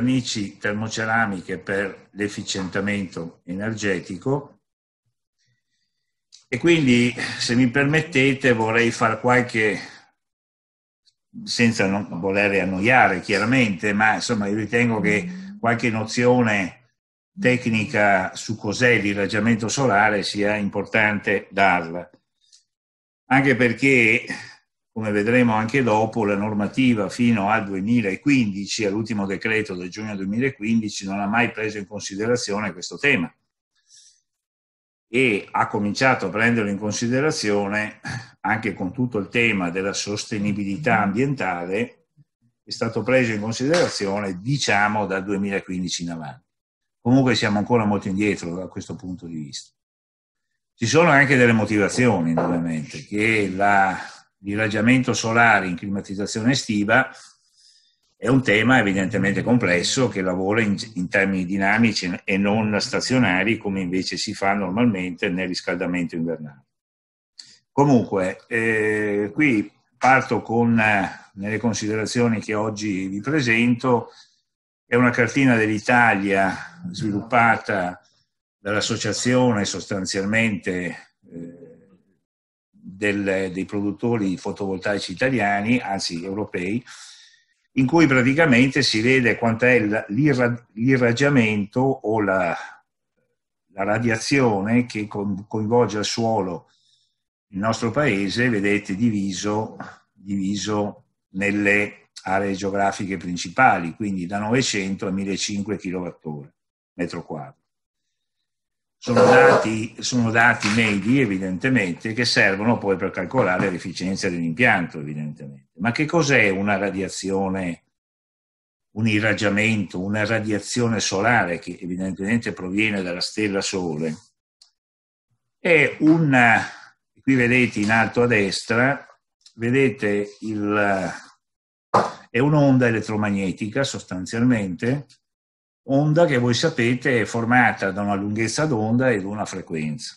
vernici termoceramiche per l'efficientamento energetico e quindi se mi permettete vorrei fare qualche senza non voler annoiare chiaramente, ma insomma io ritengo che qualche nozione tecnica su cos'è l'irraggiamento solare sia importante darla. Anche perché come vedremo anche dopo, la normativa fino al 2015, all'ultimo decreto del giugno 2015, non ha mai preso in considerazione questo tema e ha cominciato a prenderlo in considerazione anche con tutto il tema della sostenibilità mm-hmm. ambientale, è stato preso in considerazione diciamo dal 2015 in avanti. Comunque siamo ancora molto indietro da questo punto di vista. Ci sono anche delle motivazioni, ovviamente, che la di irraggiamento solare in climatizzazione estiva è un tema evidentemente complesso che lavora in, in, termini dinamici e non stazionari come invece si fa normalmente nel riscaldamento invernale. Comunque, eh, qui parto con eh, nelle considerazioni che oggi vi presento, è una cartina dell'Italia sviluppata dall'associazione sostanzialmente eh, del, dei produttori fotovoltaici italiani, anzi europei, in cui praticamente si vede quant'è l'irra, l'irraggiamento o la, la radiazione che con, coinvolge il suolo il nostro paese, vedete, diviso, diviso nelle aree geografiche principali, quindi da 900 a 1500 kWh metro quadro. Sono dati, sono dati, medi, evidentemente, che servono poi per calcolare l'efficienza dell'impianto, evidentemente. Ma che cos'è una radiazione, un irraggiamento, una radiazione solare che evidentemente proviene dalla stella Sole? È una, qui vedete in alto a destra, vedete il, è un'onda elettromagnetica sostanzialmente, onda che voi sapete è formata da una lunghezza d'onda ed una frequenza.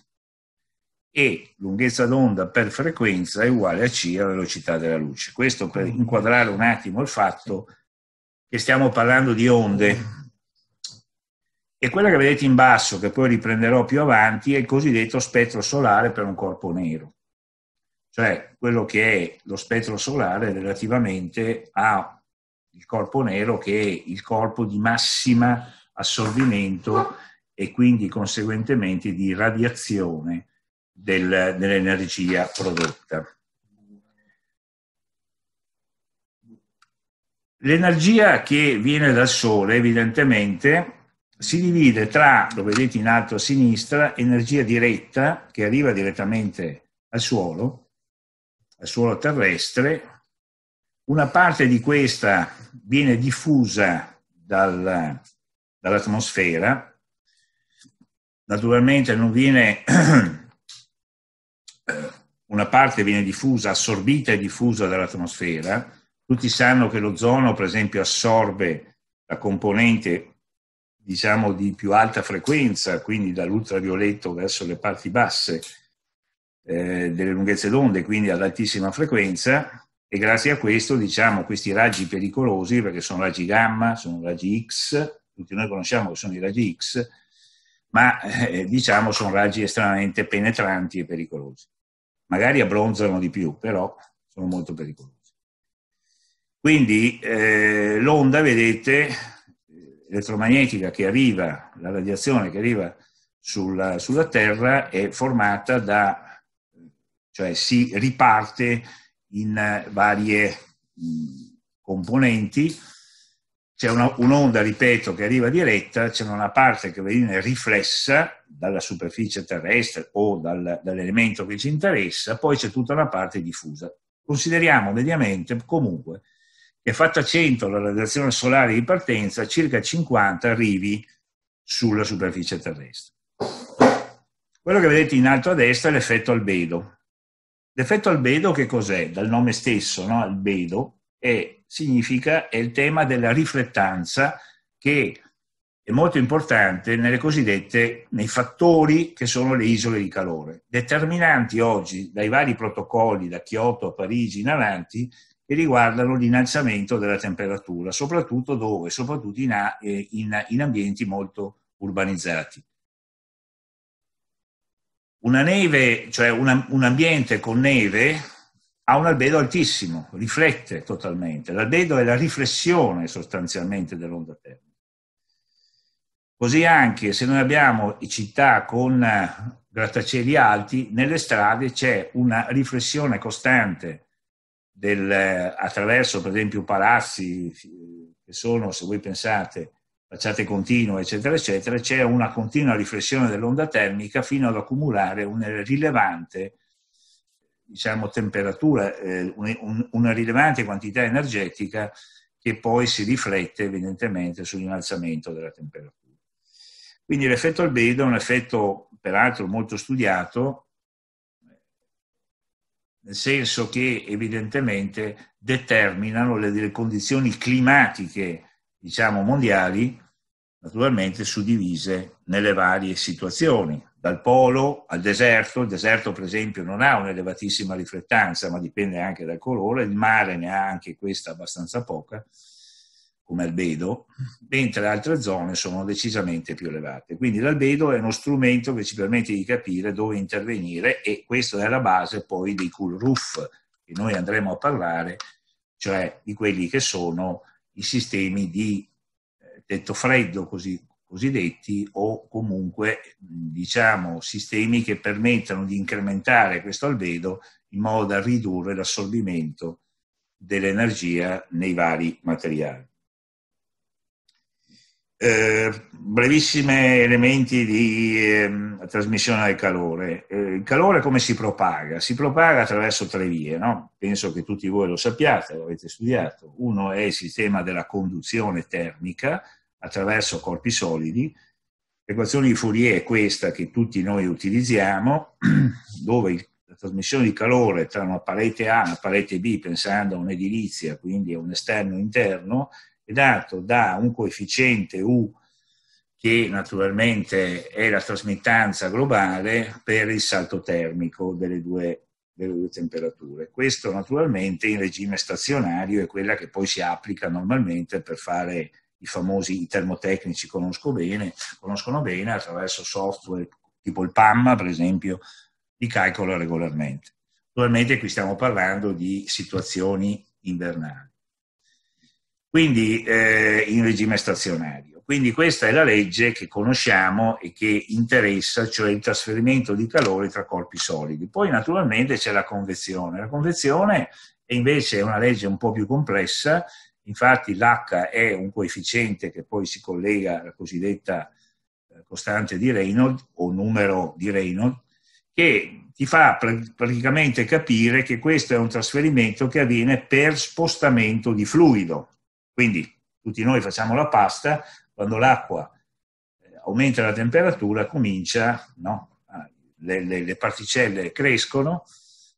E lunghezza d'onda per frequenza è uguale a c, la velocità della luce. Questo per mm. inquadrare un attimo il fatto che stiamo parlando di onde. E quella che vedete in basso, che poi riprenderò più avanti, è il cosiddetto spettro solare per un corpo nero. Cioè quello che è lo spettro solare relativamente a il corpo nero che è il corpo di massima assorbimento e quindi conseguentemente di radiazione del, dell'energia prodotta. L'energia che viene dal Sole evidentemente si divide tra, lo vedete in alto a sinistra, energia diretta che arriva direttamente al suolo, al suolo terrestre, una parte di questa viene diffusa dal, dall'atmosfera, naturalmente non viene, eh, una parte viene diffusa, assorbita e diffusa dall'atmosfera, tutti sanno che l'ozono per esempio assorbe la componente diciamo di più alta frequenza, quindi dall'ultravioletto verso le parti basse eh, delle lunghezze d'onde, quindi ad altissima frequenza, e grazie a questo diciamo questi raggi pericolosi, perché sono raggi gamma, sono raggi X, tutti noi conosciamo che sono i raggi X, ma eh, diciamo sono raggi estremamente penetranti e pericolosi. Magari abbronzano di più, però sono molto pericolosi. Quindi eh, l'onda, vedete, elettromagnetica che arriva, la radiazione che arriva sulla, sulla Terra è formata da, cioè si riparte in eh, varie mm, componenti. C'è una, un'onda, ripeto, che arriva diretta, c'è una parte che viene riflessa dalla superficie terrestre o dal, dall'elemento che ci interessa, poi c'è tutta una parte diffusa. Consideriamo mediamente comunque che fatta 100 la radiazione solare di partenza, circa 50 arrivi sulla superficie terrestre. Quello che vedete in alto a destra è l'effetto albedo, L'effetto albedo che cos'è? Dal nome stesso, no? albedo, è, significa, è il tema della riflettanza che è molto importante nelle cosiddette, nei fattori che sono le isole di calore, determinanti oggi dai vari protocolli da Kyoto a Parigi in avanti che riguardano l'innalzamento della temperatura, soprattutto dove? Soprattutto in, eh, in, in ambienti molto urbanizzati. Una neve, cioè una, un ambiente con neve, ha un albedo altissimo, riflette totalmente. L'albedo è la riflessione sostanzialmente dell'onda termica. Così anche se noi abbiamo città con eh, grattacieli alti, nelle strade c'è una riflessione costante del, eh, attraverso per esempio palazzi eh, che sono, se voi pensate, facciate continue, eccetera, eccetera, c'è una continua riflessione dell'onda termica fino ad accumulare una rilevante diciamo, temperatura, eh, una rilevante quantità energetica che poi si riflette evidentemente sull'innalzamento della temperatura. Quindi l'effetto albedo è un effetto peraltro molto studiato, nel senso che evidentemente determinano le, le condizioni climatiche diciamo, mondiali naturalmente suddivise nelle varie situazioni, dal polo al deserto, il deserto per esempio non ha un'elevatissima riflettanza, ma dipende anche dal colore, il mare ne ha anche questa abbastanza poca, come albedo, mentre altre zone sono decisamente più elevate. Quindi l'albedo è uno strumento che ci permette di capire dove intervenire e questa è la base poi dei cool roof che noi andremo a parlare, cioè di quelli che sono i sistemi di tetto freddo così, cosiddetti o comunque diciamo sistemi che permettano di incrementare questo albedo in modo da ridurre l'assorbimento dell'energia nei vari materiali. Eh, brevissimi elementi di eh, trasmissione del calore. Eh, il calore come si propaga? Si propaga attraverso tre vie, no? penso che tutti voi lo sappiate, lo avete studiato. Uno è il sistema della conduzione termica attraverso corpi solidi. L'equazione di Fourier è questa che tutti noi utilizziamo, dove la trasmissione di calore tra una parete A e una parete B, pensando a un'edilizia, quindi a un esterno interno, è dato da un coefficiente U che naturalmente è la trasmittanza globale per il salto termico delle due, delle due temperature. Questo naturalmente in regime stazionario è quella che poi si applica normalmente per fare i famosi termotecnici conosco bene, conoscono bene attraverso software tipo il PAMMA, per esempio, li calcola regolarmente. Naturalmente qui stiamo parlando di situazioni invernali quindi eh, in regime stazionario. Quindi questa è la legge che conosciamo e che interessa, cioè il trasferimento di calore tra corpi solidi. Poi naturalmente c'è la convezione. La convezione è invece una legge un po' più complessa, infatti l'H è un coefficiente che poi si collega alla cosiddetta eh, costante di Reynolds o numero di Reynolds, che ti fa praticamente capire che questo è un trasferimento che avviene per spostamento di fluido quindi tutti noi facciamo la pasta, quando l'acqua eh, aumenta la temperatura comincia, no? le, le, le particelle crescono,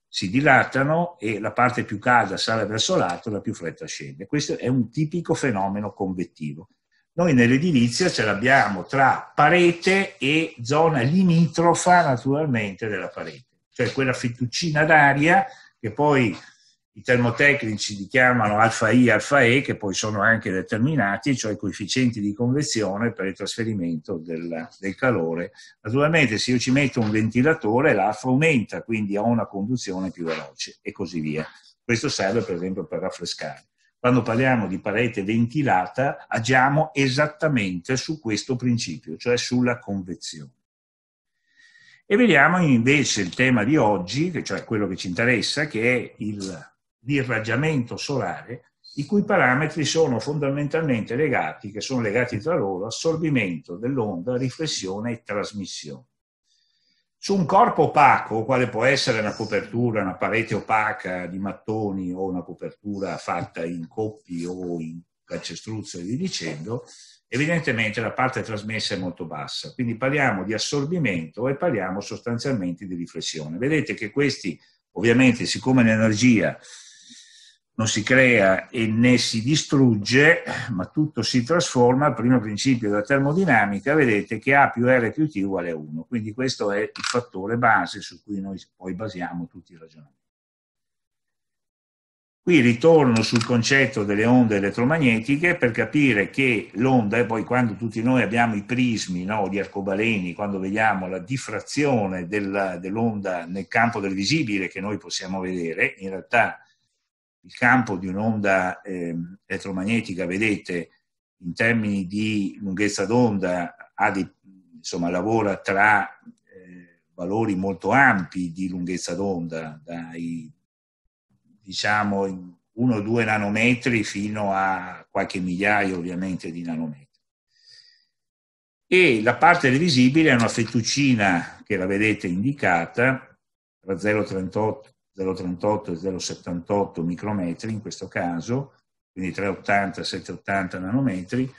si dilatano e la parte più calda sale verso l'alto, la più fredda scende. Questo è un tipico fenomeno convettivo. Noi nell'edilizia ce l'abbiamo tra parete e zona limitrofa naturalmente della parete, cioè quella fettuccina d'aria che poi i termotecnici li chiamano alfa I, alfa E, che poi sono anche determinati, cioè coefficienti di convezione per il trasferimento del, del calore. Naturalmente se io ci metto un ventilatore l'alfa aumenta, quindi ho una conduzione più veloce e così via. Questo serve per esempio per raffrescare. Quando parliamo di parete ventilata agiamo esattamente su questo principio, cioè sulla convezione. E vediamo invece il tema di oggi, che cioè quello che ci interessa, che è il di irraggiamento solare, i cui parametri sono fondamentalmente legati, che sono legati tra loro, assorbimento dell'onda, riflessione e trasmissione. Su un corpo opaco, quale può essere una copertura, una parete opaca di mattoni o una copertura fatta in coppi o in calcestruzzo e via dicendo, evidentemente la parte trasmessa è molto bassa. Quindi parliamo di assorbimento e parliamo sostanzialmente di riflessione. Vedete che questi, ovviamente, siccome l'energia non si crea e né si distrugge, ma tutto si trasforma, il primo principio della termodinamica, vedete che A più R più T uguale a 1. Quindi questo è il fattore base su cui noi poi basiamo tutti i ragionamenti. Qui ritorno sul concetto delle onde elettromagnetiche per capire che l'onda, e poi quando tutti noi abbiamo i prismi, no, gli arcobaleni, quando vediamo la diffrazione dell'onda nel campo del visibile che noi possiamo vedere, in realtà il campo di un'onda eh, elettromagnetica, vedete, in termini di lunghezza d'onda, di, insomma, lavora tra eh, valori molto ampi di lunghezza d'onda, dai diciamo 1-2 nanometri fino a qualche migliaio ovviamente di nanometri. E la parte visibile è una fettuccina che la vedete indicata, tra 0,38 0,38 e 0,78 micrometri in questo caso, quindi 380, 780 nanometri,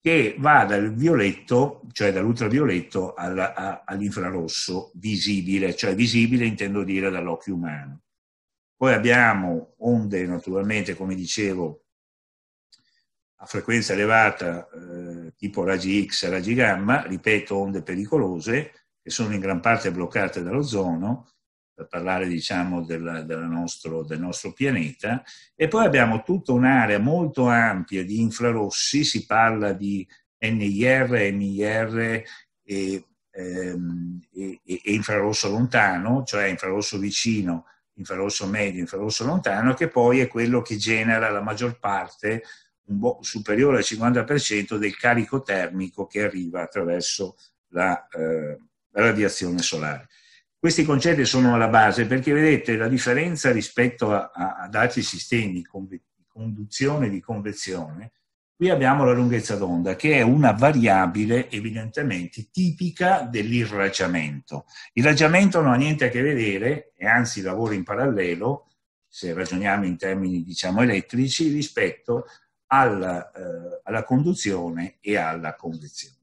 che va dal violetto, cioè dall'ultravioletto all'infrarosso visibile, cioè visibile intendo dire dall'occhio umano. Poi abbiamo onde naturalmente, come dicevo, a frequenza elevata, eh, tipo raggi X, raggi gamma, ripeto, onde pericolose, che sono in gran parte bloccate dall'ozono, per parlare diciamo, del, del, nostro, del, nostro, pianeta, e poi abbiamo tutta un'area molto ampia di infrarossi, si parla di NIR, MIR e, ehm, e, e infrarosso lontano, cioè infrarosso vicino, infrarosso medio, infrarosso lontano, che poi è quello che genera la maggior parte, un bo- superiore al 50% del carico termico che arriva attraverso la eh, radiazione solare. Questi concetti sono alla base perché vedete la differenza rispetto a, a, ad altri sistemi di conve, conduzione e di convezione. Qui abbiamo la lunghezza d'onda che è una variabile evidentemente tipica dell'irraggiamento. Il raggiamento non ha niente a che vedere e anzi lavora in parallelo, se ragioniamo in termini diciamo elettrici, rispetto alla, eh, alla conduzione e alla convezione.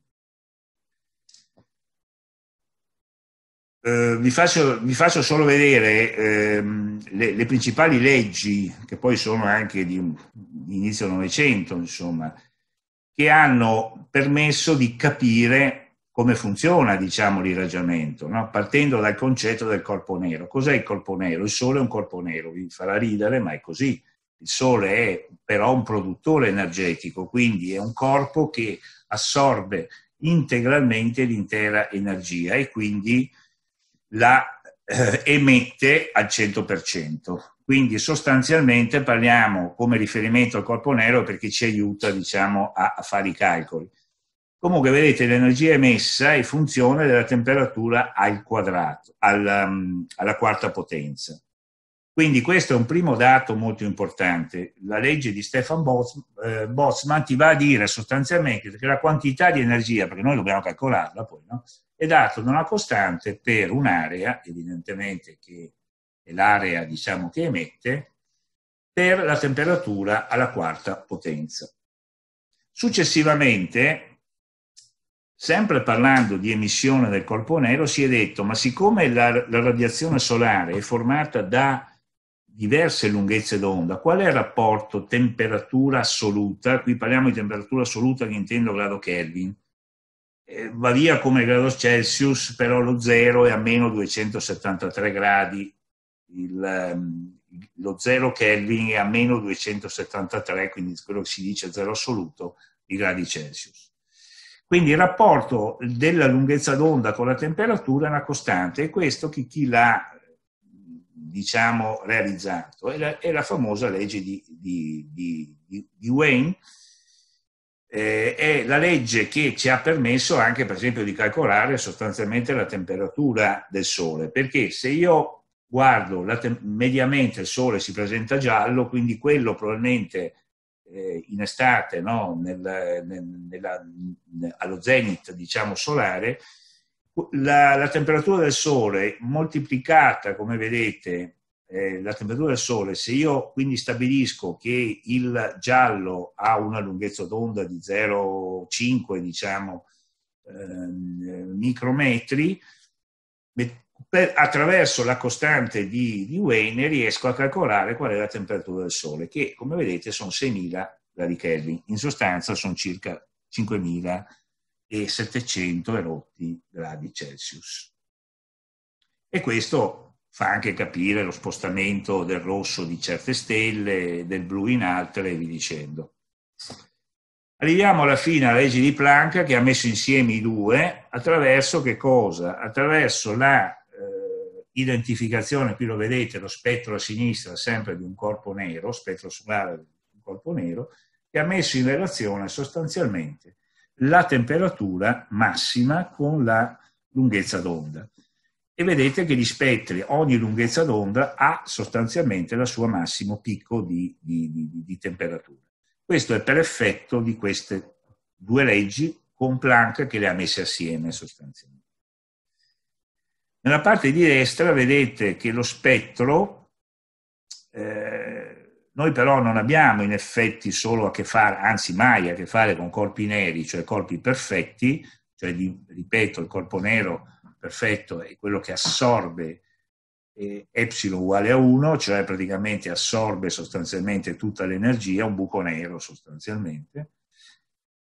eh, vi, faccio, vi, faccio, solo vedere ehm, le, le, principali leggi, che poi sono anche di, inizio Novecento, insomma, che hanno permesso di capire come funziona, diciamo, l'irraggiamento, no? partendo dal concetto del corpo nero. Cos'è il corpo nero? Il Sole è un corpo nero, vi farà ridere, ma è così. Il Sole è però un produttore energetico, quindi è un corpo che assorbe integralmente l'intera energia e quindi la eh, emette al 100%. Quindi sostanzialmente parliamo come riferimento al corpo nero perché ci aiuta diciamo, a, a fare i calcoli. Comunque vedete l'energia emessa è funzione della temperatura al quadrato, alla, mm, alla quarta potenza. Quindi questo è un primo dato molto importante. La legge di Stefan Boltzmann eh, ti va a dire sostanzialmente che la quantità di energia, perché noi dobbiamo calcolarla poi, no? è data da una costante per un'area, evidentemente che è l'area diciamo, che emette, per la temperatura alla quarta potenza. Successivamente, sempre parlando di emissione del corpo nero, si è detto, ma siccome la, la radiazione solare è formata da diverse lunghezze d'onda, qual è il rapporto temperatura assoluta? Qui parliamo di temperatura assoluta che intendo grado Kelvin. Eh, via come grado Celsius, però lo zero è a meno 273 gradi. Il, um, lo 0 Kelvin è a meno 273, quindi quello che si dice zero assoluto, di gradi Celsius. Quindi il rapporto della lunghezza d'onda con la temperatura è una costante e questo chi, chi l'ha diciamo, realizzato, è la, è la, famosa legge di, di, di, di Wayne, eh, è la legge che ci ha permesso anche, per esempio, di calcolare sostanzialmente la temperatura del Sole, perché se io guardo te- mediamente il Sole si presenta giallo, quindi quello probabilmente eh, in estate no? nel, nel, nella, allo zenith diciamo solare la, la, temperatura del sole moltiplicata, come vedete, eh, la temperatura del sole, se io quindi stabilisco che il giallo ha una lunghezza d'onda di 0,5 diciamo, eh, micrometri, per, attraverso la costante di, di Weyne riesco a calcolare qual è la temperatura del sole, che come vedete sono 6.000 radicelli, in sostanza sono circa 5.000 radicelli e 700 erotti gradi Celsius. E questo fa anche capire lo spostamento del rosso di certe stelle, del blu in altre e vi dicendo. Arriviamo alla fine alla legge di Planck che ha messo insieme i due attraverso che cosa? Attraverso la eh, identificazione, qui lo vedete, lo spettro a sinistra sempre di un corpo nero, spettro solare di un corpo nero, che ha messo in relazione sostanzialmente la temperatura massima con la lunghezza d'onda. E vedete che gli spettri, ogni lunghezza d'onda ha sostanzialmente la sua massimo picco di, di, di, di temperatura. Questo è per effetto di queste due leggi con Planck che le ha messe assieme sostanzialmente. Nella parte di destra vedete che lo spettro eh, noi però non abbiamo in effetti solo a che fare, anzi mai a che fare con corpi neri, cioè corpi perfetti, cioè di, ripeto, il corpo nero perfetto è quello che assorbe eh, epsilon uguale a 1, cioè praticamente assorbe sostanzialmente tutta l'energia, un buco nero sostanzialmente,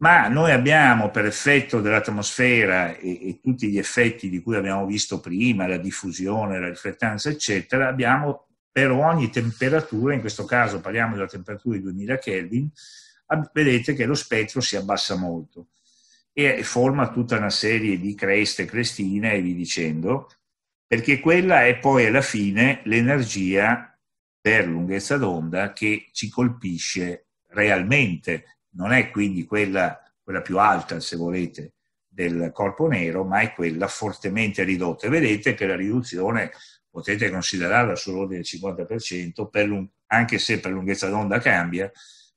ma noi abbiamo per effetto dell'atmosfera e, e tutti gli effetti di cui abbiamo visto prima, la diffusione, la riflettanza, eccetera, abbiamo per ogni temperatura, in questo caso parliamo della temperatura di 2000 Kelvin, vedete che lo spettro si abbassa molto e eh, forma tutta una serie di creste, crestine e vi dicendo, perché quella è poi alla fine l'energia per lunghezza d'onda che ci colpisce realmente, non è quindi quella, quella più alta, se volete, del corpo nero, ma è quella fortemente ridotta. vedete che la riduzione potete considerarla sull'ordine del 50%, per lung- anche se per lunghezza d'onda cambia,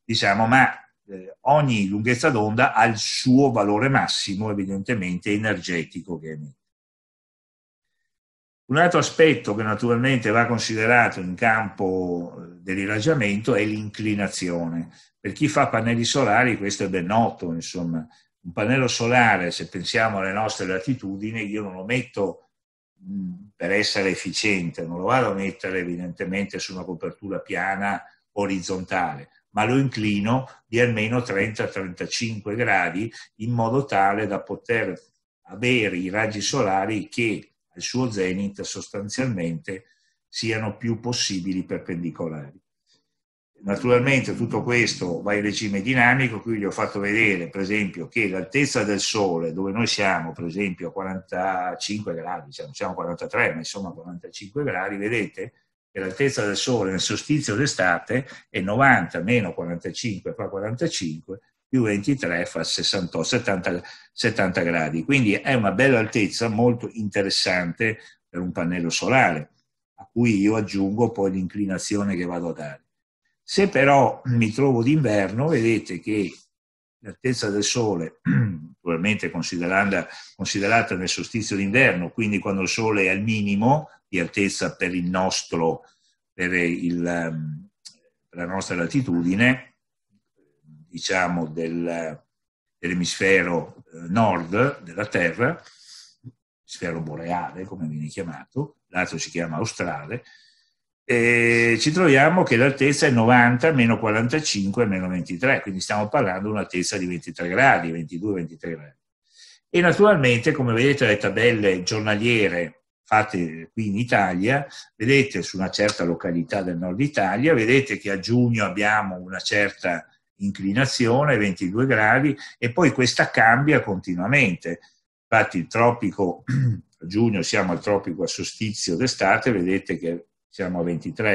diciamo, ma eh, ogni lunghezza d'onda ha il suo valore massimo, evidentemente, energetico che Un altro aspetto che naturalmente va considerato in campo eh, dell'irraggiamento è l'inclinazione. Per chi fa pannelli solari questo è ben noto, insomma. Un pannello solare, se pensiamo alle nostre latitudini, io non lo metto per essere efficiente, non lo vado a mettere evidentemente su una copertura piana orizzontale, ma lo inclino di almeno 30-35 gradi in modo tale da poter avere i raggi solari che al suo zenit sostanzialmente siano più possibili perpendicolari. Naturalmente tutto questo va in regime dinamico, qui gli ho fatto vedere per esempio che l'altezza del Sole, dove noi siamo per esempio a 45 gradi, cioè non siamo a 43 ma insomma a 45 gradi, vedete che l'altezza del Sole nel solstizio d'estate è 90 meno 45 fa 45 più 23 fa 68, 70, 70 gradi. Quindi è una bella altezza molto interessante per un pannello solare, a cui io aggiungo poi l'inclinazione che vado a dare. Se però mi trovo d'inverno, vedete che l'altezza del sole, probabilmente considerata nel solstizio d'inverno, quindi quando il sole è al minimo di altezza per, il nostro, per, il, ehm, per la nostra latitudine, diciamo del, dell'emisfero eh, nord della Terra, sfero boreale come viene chiamato, l'altro si chiama australe, eh, ci troviamo che l'altezza è 90 meno 45 meno 23, quindi stiamo parlando di un'altezza di 23 gradi, 22-23 gradi. E naturalmente, come vedete le tabelle giornaliere fatte qui in Italia, vedete su una certa località del nord Italia, vedete che a giugno abbiamo una certa inclinazione, 22 gradi, e poi questa cambia continuamente. Infatti il tropico, a giugno siamo al tropico a sostizio d'estate, vedete che siamo a 23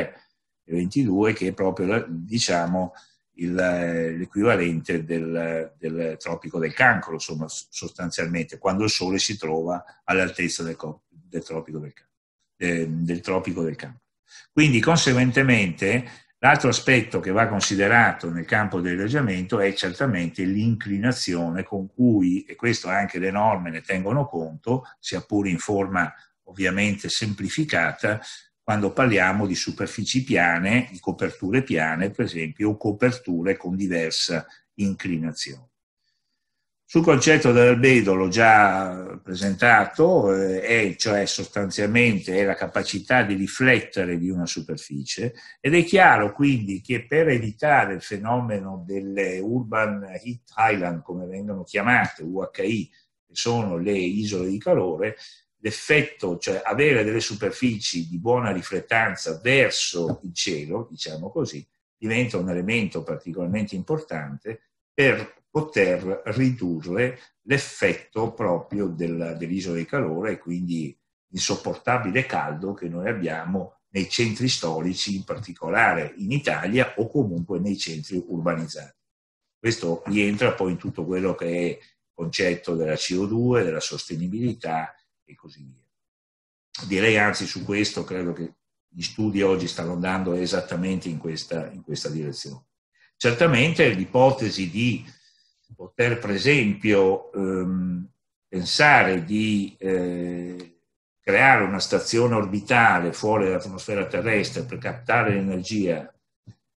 e 22, che è proprio diciamo, il, eh, l'equivalente del, del, tropico del cancro, insomma, sostanzialmente, quando il Sole si trova all'altezza del, del, tropico, del eh, tropico del cancro. Quindi, conseguentemente, L'altro aspetto che va considerato nel campo dell'irraggiamento è certamente l'inclinazione con cui, e questo anche le norme ne tengono conto, sia pure in forma ovviamente semplificata, quando parliamo di superfici piane, di coperture piane, per esempio, o coperture con diversa inclinazione. Sul concetto dell'albedo l'ho già presentato, eh, è, cioè sostanzialmente è la capacità di riflettere di una superficie ed è chiaro quindi che per evitare il fenomeno delle urban heat island, come vengono chiamate, UHI, che sono le isole di calore, l'effetto, cioè avere delle superfici di buona riflettanza verso il cielo, diciamo così, diventa un elemento particolarmente importante per poter ridurre l'effetto proprio del, dell'isola di calore e quindi l'insopportabile caldo che noi abbiamo nei centri storici, in particolare in Italia o comunque nei centri urbanizzati. Questo rientra poi in tutto quello che è il concetto della CO2, della sostenibilità e così via. Direi anzi su questo, credo che gli studi oggi stanno andando esattamente in questa, in questa direzione. Certamente l'ipotesi di poter, per esempio, ehm, pensare di eh, creare una stazione orbitale fuori dall'atmosfera terrestre per captare l'energia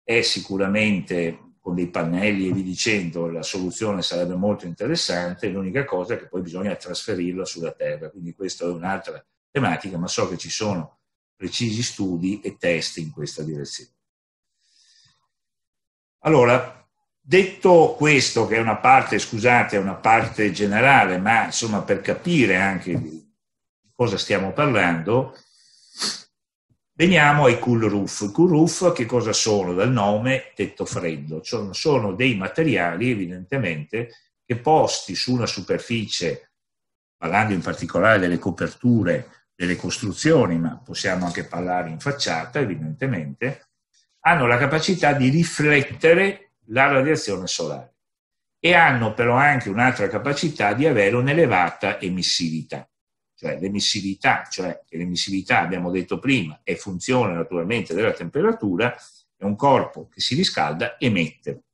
è sicuramente con dei pannelli e vi dicendo la soluzione sarebbe molto interessante, l'unica cosa è che poi bisogna trasferirla sulla terra, quindi questa è un'altra tematica, ma so che ci sono precisi studi e test in questa direzione. Allora, detto questo, che è una parte, scusate, è una parte generale, ma insomma per capire anche di cosa stiamo parlando, Veniamo ai cool roof. cool roof che cosa sono? Dal nome tetto freddo. Sono, sono dei materiali evidentemente che posti su una superficie, parlando in particolare delle coperture delle costruzioni, ma possiamo anche parlare in facciata evidentemente, hanno la capacità di riflettere la radiazione solare e hanno però anche un'altra capacità di avere un'elevata emissività cioè l'emissività, cioè che l'emissività abbiamo detto prima è funzione naturalmente della temperatura, è un corpo che si riscalda emette,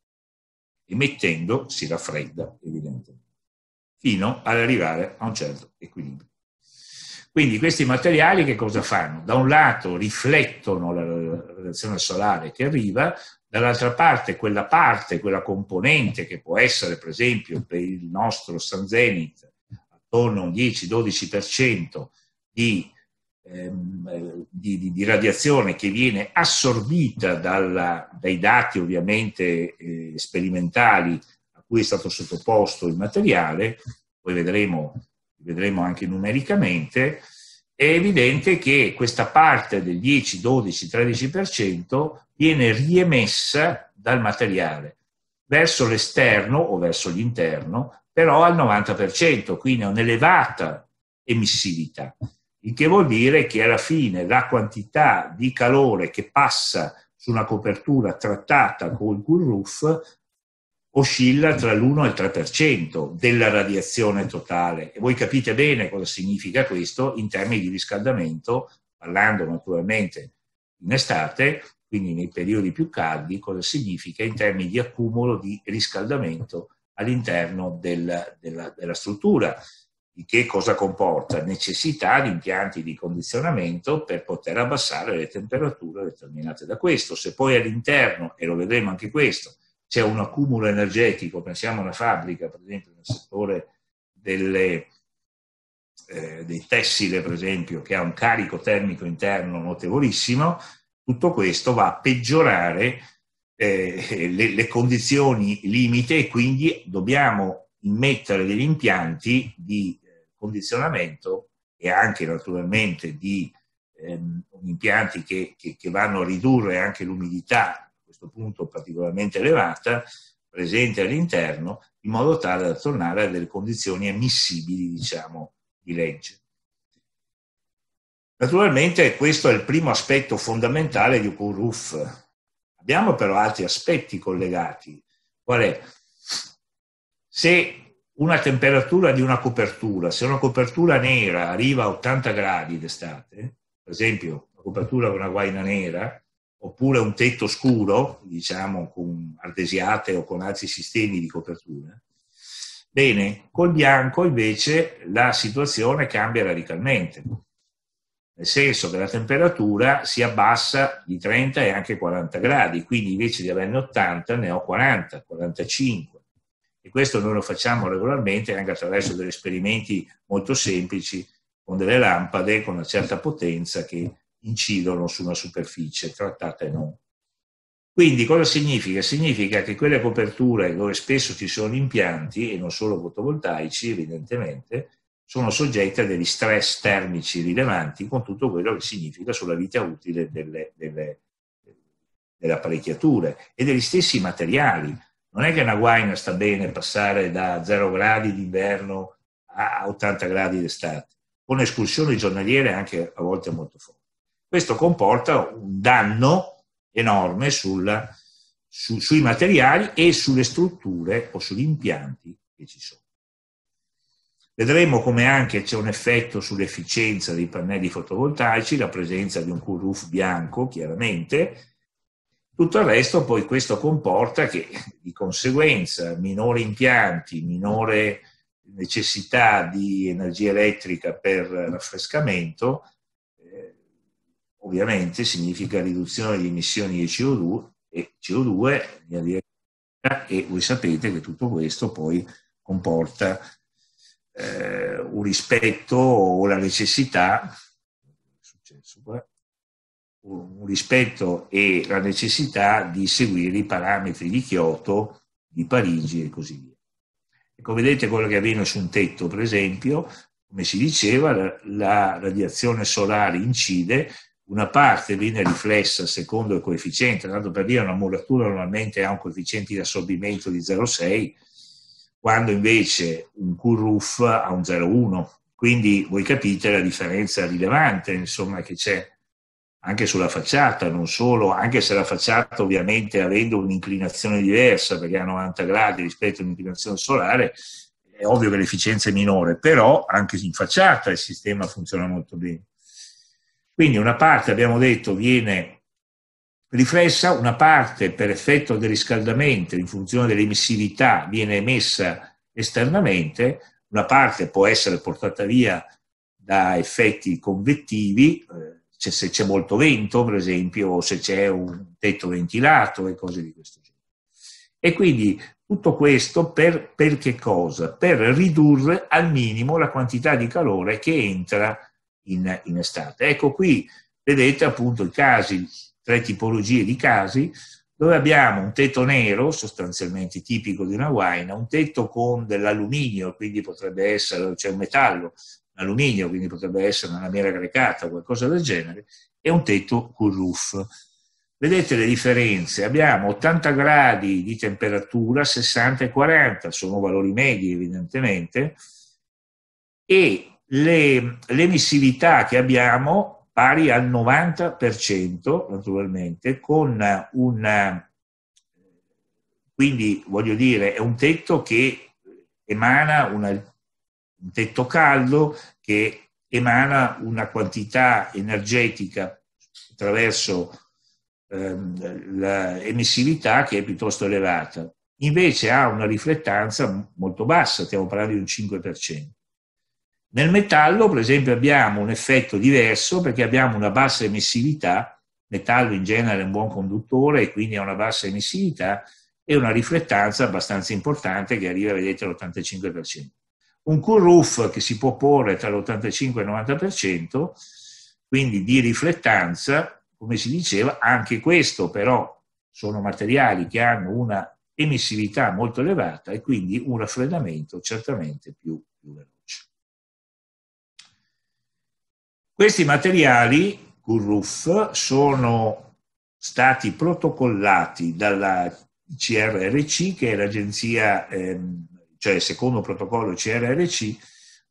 emettendo si raffredda evidentemente, fino ad arrivare a un certo equilibrio. Quindi questi materiali che cosa fanno? Da un lato riflettono la radiazione solare che arriva, dall'altra parte quella parte, quella componente che può essere per esempio per il nostro San Zenit intorno a un 10-12% di, ehm, di, di, di, radiazione che viene assorbita dalla, dai dati ovviamente eh, sperimentali a cui è stato sottoposto il materiale, poi vedremo, vedremo anche numericamente, è evidente che questa parte del 10, 12, 13% viene riemessa dal materiale verso l'esterno o verso l'interno però al 90%, quindi a un'elevata emissività, il che vuol dire che alla fine la quantità di calore che passa su una copertura trattata col cool roof oscilla tra l'1 e il 3% della radiazione totale. E voi capite bene cosa significa questo in termini di riscaldamento, parlando naturalmente in estate, quindi nei periodi più caldi, cosa significa in termini di accumulo di riscaldamento all'interno del, della, della struttura, che cosa comporta? Necessità di impianti di condizionamento per poter abbassare le temperature determinate da questo. Se poi all'interno, e lo vedremo anche questo, c'è un accumulo energetico, pensiamo a una fabbrica, per esempio nel settore delle, eh, dei tessile, per esempio, che ha un carico termico interno notevolissimo, tutto questo va a peggiorare eh, le, le, condizioni limite e quindi dobbiamo immettere degli impianti di eh, condizionamento e anche naturalmente di ehm, impianti che, che, che, vanno a ridurre anche l'umidità, a questo punto particolarmente elevata, presente all'interno, in modo tale da tornare a delle condizioni ammissibili, diciamo, di legge. Naturalmente questo è il primo aspetto fondamentale di un roof Abbiamo però altri aspetti collegati. Qual è? Se una temperatura di una copertura, se una copertura nera arriva a 80 gradi d'estate, per esempio una copertura con una guaina nera, oppure un tetto scuro, diciamo con ardesiate o con altri sistemi di copertura, bene, col bianco invece la situazione cambia radicalmente nel senso che la temperatura si abbassa di 30 e anche 40 gradi, quindi invece di averne 80 ne ho 40, 45. E questo noi lo facciamo regolarmente anche attraverso degli esperimenti molto semplici con delle lampade con una certa potenza che incidono su una superficie trattata e non. Quindi cosa significa? Significa che quelle coperture dove spesso ci sono impianti, e non solo fotovoltaici evidentemente, sono soggetti a degli stress termici rilevanti con tutto quello che significa sulla vita utile delle, delle, delle apparecchiature e degli stessi materiali. Non è che una guaina sta bene passare da 0 gradi d'inverno a 80 gradi d'estate, con escursioni giornaliere anche a volte molto forti. Questo comporta un danno enorme sulla, su, sui materiali e sulle strutture o sugli impianti che ci sono. Vedremo come anche c'è un effetto sull'efficienza dei pannelli fotovoltaici, la presenza di un cool roof bianco, chiaramente. Tutto il resto poi questo comporta che di conseguenza minori impianti, minore necessità di energia elettrica per raffrescamento, eh, ovviamente significa riduzione di emissioni di CO2 e CO2 e voi sapete che tutto questo poi comporta eh, un rispetto o la necessità, eh, un rispetto e la necessità di seguire i parametri di Kyoto, di Parigi e così via. Ecco, vedete quello che avviene su un tetto, per esempio, come si diceva, la, la radiazione solare incide, una parte viene riflessa secondo il coefficiente, tanto per dire una muratura normalmente ha un coefficiente di assorbimento di 0,6, quando invece un QRUF ha un 0,1. Quindi voi capite la differenza rilevante insomma, che c'è anche sulla facciata, non solo, anche se la facciata ovviamente avendo un'inclinazione diversa perché a 90 gradi rispetto all'inclinazione solare, è ovvio che l'efficienza è minore, però anche in facciata il sistema funziona molto bene. Quindi una parte, abbiamo detto, viene riflessa una parte per effetto del riscaldamento in funzione dell'emissività viene emessa esternamente, una parte può essere portata via da effetti convettivi, cioè se c'è molto vento per esempio o se c'è un tetto ventilato e cose di questo genere. E quindi tutto questo per, per che cosa? Per ridurre al minimo la quantità di calore che entra in, in estate. Ecco qui vedete appunto i casi tre tipologie di casi, dove abbiamo un tetto nero, sostanzialmente tipico di una guaina, un tetto con dell'alluminio, quindi potrebbe essere, c'è cioè un metallo, alluminio, quindi potrebbe essere una lamiera grecata o qualcosa del genere, e un tetto con roof. Vedete le differenze? Abbiamo 80 gradi di temperatura, 60 e 40, sono valori medi evidentemente, e le, l'emissività che abbiamo pari al 90%, naturalmente, con un... Quindi, voglio dire, è un tetto che emana una, un tetto caldo, che emana una quantità energetica attraverso ehm, l'emissività che è piuttosto elevata. Invece ha una riflettanza molto bassa, stiamo parlando di un 5%. Nel metallo, per esempio, abbiamo un effetto diverso perché abbiamo una bassa emissività, metallo in genere è un buon conduttore e quindi ha una bassa emissività e una riflettanza abbastanza importante che arriva, vedete, all'85%. Un cool roof che si può porre tra l'85 e il 90%, quindi di riflettanza, come si diceva, anche questo però sono materiali che hanno una emissività molto elevata e quindi un raffreddamento certamente più, più veloce. Questi materiali, CURRUF, sono stati protocollati dalla CRRC, che è l'agenzia, ehm, cioè il secondo protocollo CRRC,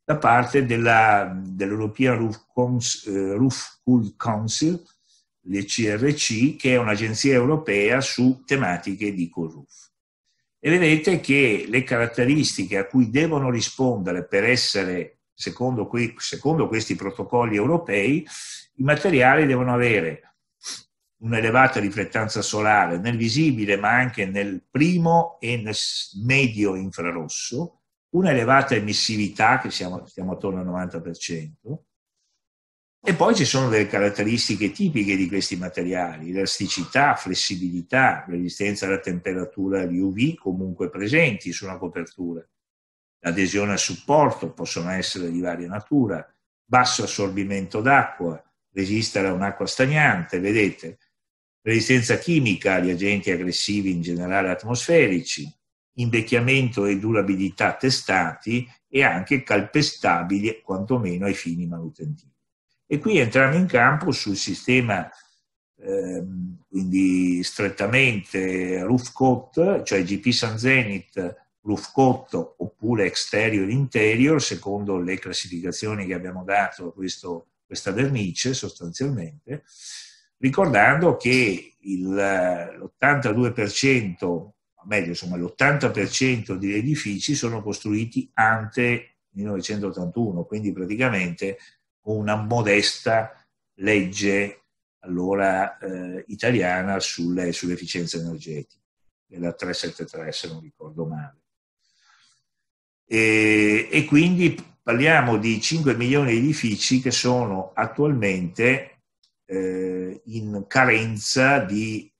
da parte della, dell'European Roof, Cons, eh, Roof Cool Council, le CRC, che è un'agenzia europea su tematiche di CORUF. E vedete che le caratteristiche a cui devono rispondere per essere secondo, que- secondo questi protocolli europei, i materiali devono avere un'elevata riflettanza solare nel visibile ma anche nel primo e nel medio infrarosso, un'elevata emissività che siamo, siamo attorno al 90%, e poi ci sono delle caratteristiche tipiche di questi materiali, elasticità, flessibilità, resistenza alla temperatura di UV comunque presenti su una copertura l'adesione al supporto, possono essere di varia natura, basso assorbimento d'acqua, resistere a un'acqua stagnante, vedete, resistenza chimica agli agenti aggressivi in generale atmosferici, invecchiamento e durabilità testati e anche calpestabili quantomeno ai fini manutentivi. E qui entriamo in campo sul sistema ehm, quindi strettamente roof coat, cioè GP San Zenith roof cotto oppure exterior interior, secondo le classificazioni che abbiamo dato a questo, questa vernice sostanzialmente, ricordando che il, l'82%, o meglio insomma l'80% degli edifici sono costruiti ante 1981, quindi praticamente una modesta legge allora eh, italiana sulle, sull'efficienza energetica, della 373 se non ricordo male e, e quindi parliamo di 5 milioni di edifici che sono attualmente eh, in carenza di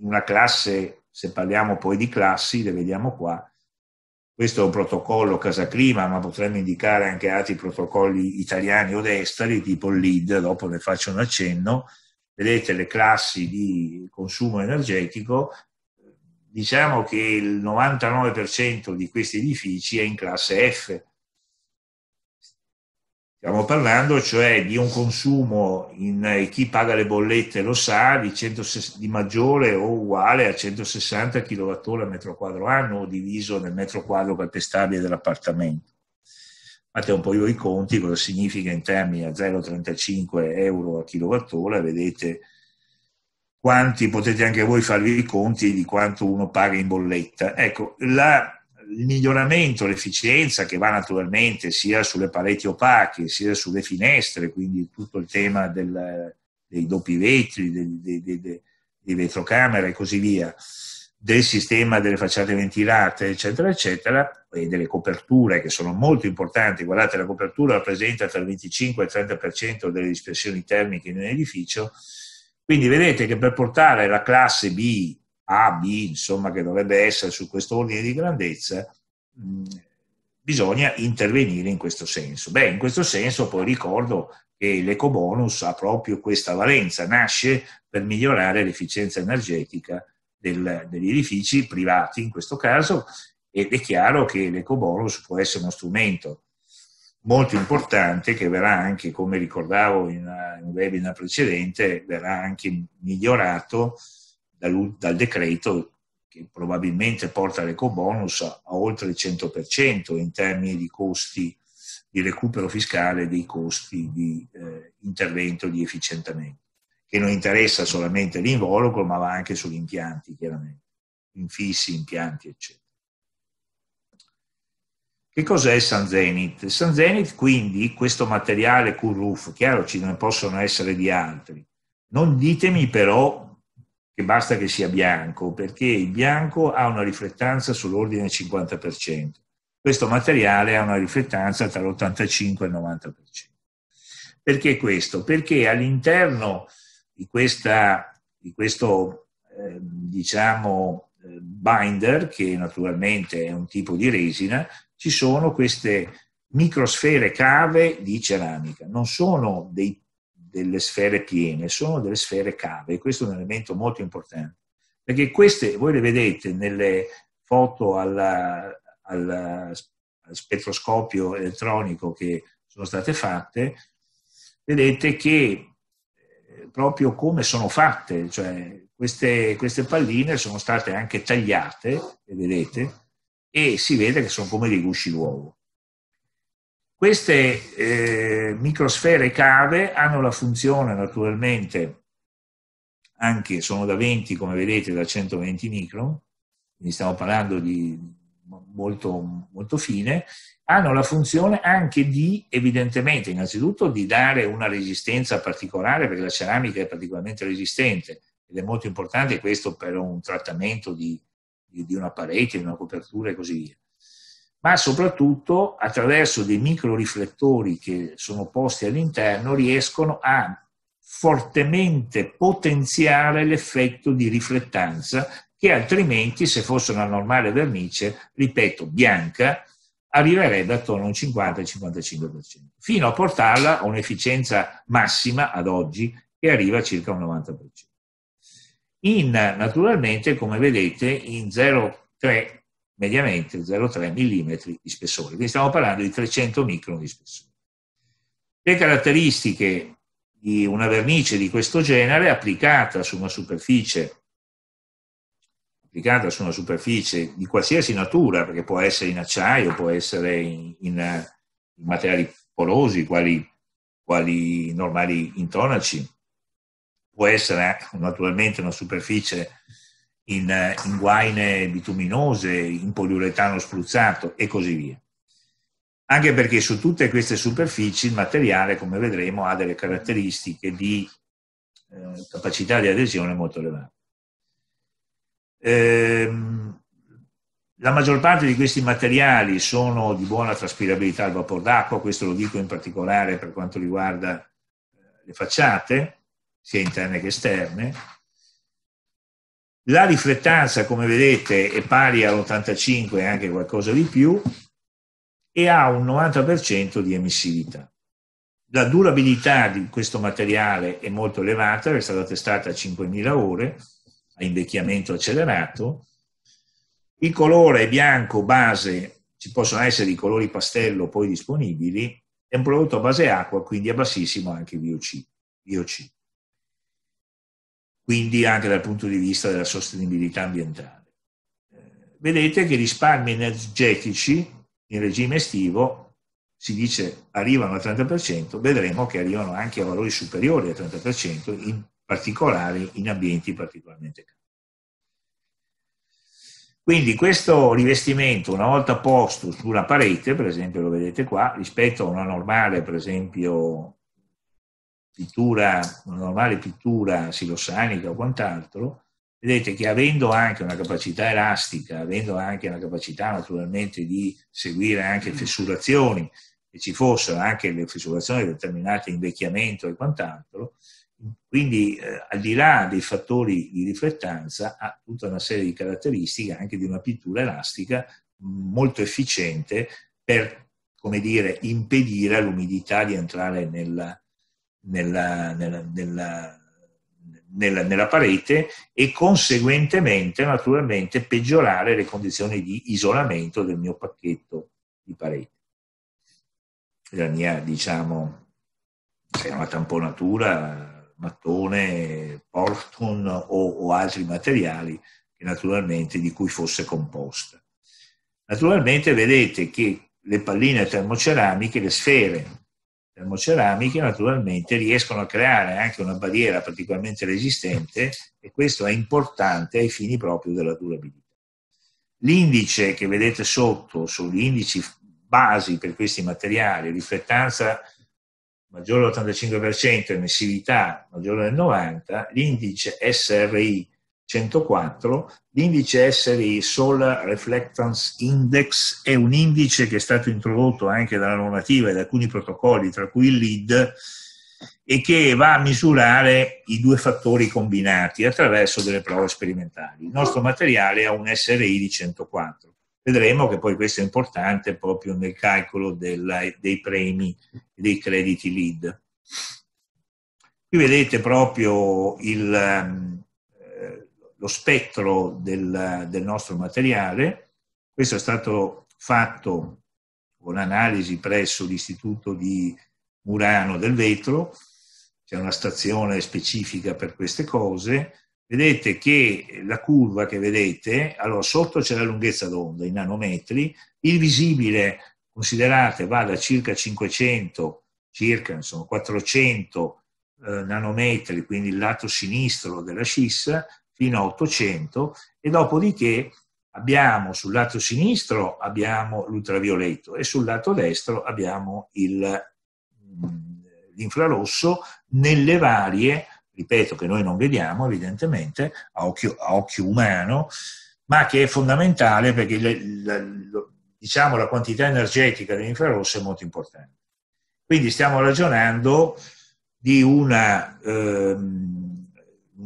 una classe, se parliamo poi di classi, le vediamo qua, questo è un protocollo Casa Clima, ma potremmo indicare anche altri protocolli italiani o esteri, tipo il LEED, dopo ne faccio un accenno. Vedete le classi di consumo energetico diciamo che il 99% di questi edifici è in classe F. Stiamo parlando cioè di un consumo, in, eh, chi paga le bollette lo sa, di, 100, di maggiore o uguale a 160 kWh al metro quadro anno diviso nel metro quadro calpestabile dell'appartamento. Fate un po' io i conti cosa significa in termini a 0,35 euro a kWh, vedete quanti potete anche voi farvi i conti di quanto uno paga in bolletta. Ecco, la, il miglioramento, l'efficienza che va naturalmente sia sulle pareti opache sia sulle finestre, quindi tutto il tema del, dei doppi vetri, dei, dei, dei, dei vetrocamere e così via, del sistema delle facciate ventilate, eccetera, eccetera, e delle coperture che sono molto importanti. Guardate, la copertura rappresenta tra il 25 e il 30% delle dispersioni termiche in un edificio quindi vedete che per portare la classe B, A, B, insomma, che dovrebbe essere su questo ordine di grandezza, mm, bisogna intervenire in questo senso. Beh, in questo senso poi ricordo che l'ecobonus ha proprio questa valenza, nasce per migliorare l'efficienza energetica del, degli edifici privati in questo caso ed è chiaro che l'ecobonus può essere uno strumento molto importante che verrà anche, come ricordavo in un eh, webinar precedente, verrà anche migliorato dal, dal decreto che probabilmente porta l'ecobonus a, a oltre il 100% in termini di costi di recupero fiscale dei costi di eh, intervento di efficientamento, che non interessa solamente l'involucro ma va anche sugli impianti chiaramente, infissi, impianti eccetera. Che cos'è San Zenith? San Zenith quindi, questo materiale Q-Roof, chiaro ce ne possono essere di altri, non ditemi però che basta che sia bianco, perché il bianco ha una riflettanza sull'ordine del 50%. Questo materiale ha una riflettanza tra l'85 e il 90%. Perché questo? Perché all'interno di, questa, di questo, ehm, diciamo, eh, diciamo, binder, che naturalmente è un tipo di resina, ci sono queste microsfere cave di ceramica. Non sono dei, delle sfere piene, sono delle sfere cave. Questo è un elemento molto importante. Perché queste, voi le vedete nelle foto alla, alla, al spettroscopio elettronico che sono state fatte, vedete che eh, proprio come sono fatte, cioè queste, queste palline sono state anche tagliate, le vedete, e si vede che sono come dei gusci d'uovo. Queste eh, microsfere cave hanno la funzione naturalmente anche sono da 20 come vedete da 120 micron, quindi stiamo parlando di molto, molto fine, hanno la funzione anche di, evidentemente, innanzitutto di dare una resistenza particolare, perché la ceramica è particolarmente resistente ed è molto importante questo per un trattamento di di una parete, di una copertura e così via, ma soprattutto attraverso dei micro riflettori che sono posti all'interno riescono a fortemente potenziare l'effetto di riflettanza che altrimenti se fosse una normale vernice, ripeto, bianca, arriverebbe attorno a un 50-55%, fino a portarla a un'efficienza massima ad oggi che arriva a circa un 90% in naturalmente, come vedete, in 0,3 mediamente 0,3 mm di spessore, quindi stiamo parlando di 300 micron di spessore. Le caratteristiche di una vernice di questo genere applicata su una superficie applicata su una superficie di qualsiasi natura, perché può essere in acciaio, può essere in, in, materiali porosi, quali, quali normali intonaci, può essere eh, naturalmente una superficie in, eh, in guaine bituminose, in poliuretano spruzzato e così via. Anche perché su tutte queste superfici il materiale, come vedremo, ha delle caratteristiche di eh, capacità di adesione molto elevate. Ehm, la maggior parte di questi materiali sono di buona traspirabilità al vapor d'acqua, questo lo dico in particolare per quanto riguarda eh, le facciate, sia interne che esterne. La riflettanza, come vedete, è pari all'85 e anche qualcosa di più e ha un 90% di emissività. La durabilità di questo materiale è molto elevata, è stata testata a 5.000 ore, a invecchiamento accelerato. Il colore è bianco base, ci possono essere i colori pastello poi disponibili, è un prodotto a base acqua, quindi a bassissimo anche VOC. VOC quindi anche dal punto di vista della sostenibilità ambientale. Eh, vedete che i risparmi energetici in regime estivo si dice arrivano al 30%, vedremo che arrivano anche a valori superiori al 30%, in particolare in ambienti particolarmente caldi. Quindi questo rivestimento, una volta posto sulla parete, per esempio lo vedete qua, rispetto a una normale, per esempio, pittura, una normale pittura silosanica o quant'altro, vedete che avendo anche una capacità elastica, avendo anche una capacità naturalmente di seguire anche mm. fessurazioni, che ci fossero anche le fessurazioni determinate invecchiamento e quant'altro, quindi eh, al di là dei fattori di riflettanza ha tutta una serie di caratteristiche anche di una pittura elastica mm, molto efficiente per, come dire, impedire all'umidità di entrare nella, nella, nella, nella nella, nella, parete e conseguentemente naturalmente peggiorare le condizioni di isolamento del mio pacchetto di parete. La mia, diciamo, una tamponatura, mattone, porton o, o altri materiali naturalmente di cui fosse composta. Naturalmente vedete che le palline termoceramiche, le sfere termoceramiche naturalmente riescono a creare anche una barriera particolarmente resistente e questo è importante ai fini proprio della durabilità. L'indice che vedete sotto sugli indici basi per questi materiali, riflettanza maggiore all'85%, emissività maggiore del 90%, l'indice SRI 104, l'indice SRI Solar Reflectance Index è un indice che è stato introdotto anche dalla normativa e da alcuni protocolli, tra cui il LEED, e che va a misurare i due fattori combinati attraverso delle prove sperimentali. Il nostro materiale ha un SRI di 104. Vedremo che poi questo è importante proprio nel calcolo della, dei premi e dei crediti LEED. Qui vedete proprio il, lo spettro del, del nostro materiale. Questo è stato fatto con analisi presso l'Istituto di Murano del Vetro, c'è una stazione specifica per queste cose, vedete che la curva che vedete, allora sotto c'è la lunghezza d'onda in nanometri, il visibile considerate va da circa 500, circa insomma 400 eh, nanometri, quindi il lato sinistro della scissa, fino a 800 e dopodiché abbiamo sul lato sinistro abbiamo l'ultravioletto e sul lato destro abbiamo il, mm, l'infrarosso nelle varie, ripeto che noi non vediamo evidentemente a occhio, a occhio umano, ma che è fondamentale perché le, le, le, diciamo, la quantità energetica dell'infrarosso è molto importante. Quindi stiamo ragionando di una... Ehm,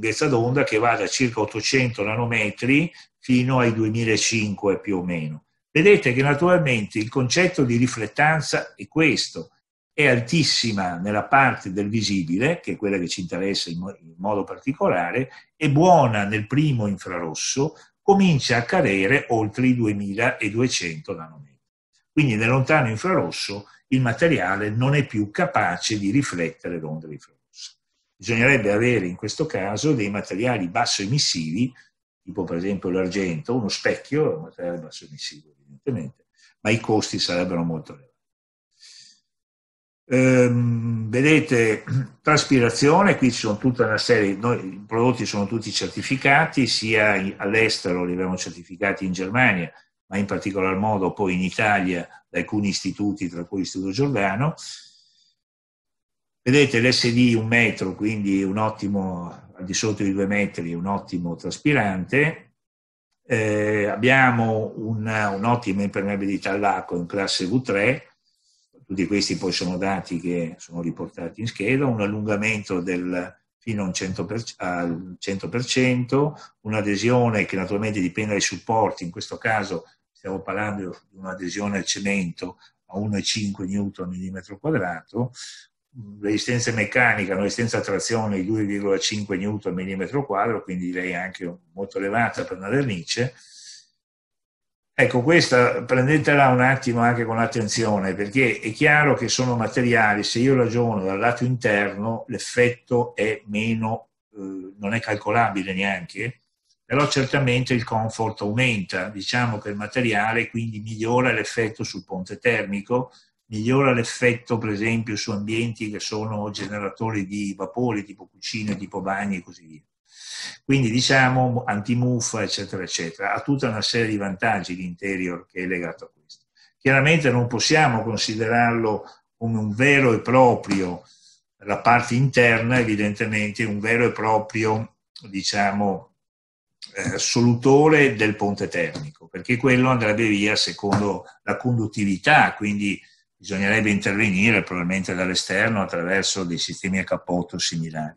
lunghezza d'onda che va da circa 800 nanometri fino ai 2005 più o meno. Vedete che naturalmente il concetto di riflettanza è questo, è altissima nella parte del visibile, che è quella che ci interessa in modo particolare, è buona nel primo infrarosso, comincia a cadere oltre i 2200 nanometri. Quindi nel lontano infrarosso il materiale non è più capace di riflettere l'onda riflessa. Bisognerebbe avere in questo caso dei materiali basso emissivi, tipo per esempio l'argento, uno specchio è un materiale basso emissivo evidentemente, ma i costi sarebbero molto elevati. Ehm, vedete, traspirazione, qui ci sono tutta una serie, noi, i prodotti sono tutti certificati, sia all'estero li abbiamo certificati in Germania, ma in particolar modo poi in Italia da alcuni istituti, tra cui l'Istituto Giordano, Vedete l'SD un metro, quindi un ottimo, al di sotto di due metri, un ottimo traspirante. Eh, abbiamo una, un'ottima impermeabilità all'acqua in classe V3, tutti questi poi sono dati che sono riportati in scheda, un allungamento del, fino al 100%, al 100%, un'adesione che naturalmente dipende dai supporti, in questo caso stiamo parlando di un'adesione al cemento a 1,5 newton millimetro quadrato, resistenza meccanica, una resistenza a trazione di 2,5 Newton al millimetro quadro, quindi direi anche molto elevata per una vernice. Ecco, questa prendetela un attimo anche con attenzione, perché è chiaro che sono materiali, se io ragiono dal lato interno, l'effetto è meno, eh, non è calcolabile neanche, però certamente il comfort aumenta, diciamo che il materiale quindi migliora l'effetto sul ponte termico, migliora l'effetto per esempio su ambienti che sono generatori di vapori tipo cucine, tipo bagni e così via. Quindi diciamo antimuffa eccetera eccetera, ha tutta una serie di vantaggi l'interior che è legato a questo. Chiaramente non possiamo considerarlo come un vero e proprio, la parte interna evidentemente un vero e proprio diciamo eh, assolutore del ponte termico, perché quello andrebbe via secondo la conduttività, quindi bisognerebbe intervenire probabilmente dall'esterno attraverso dei sistemi a cappotto similari.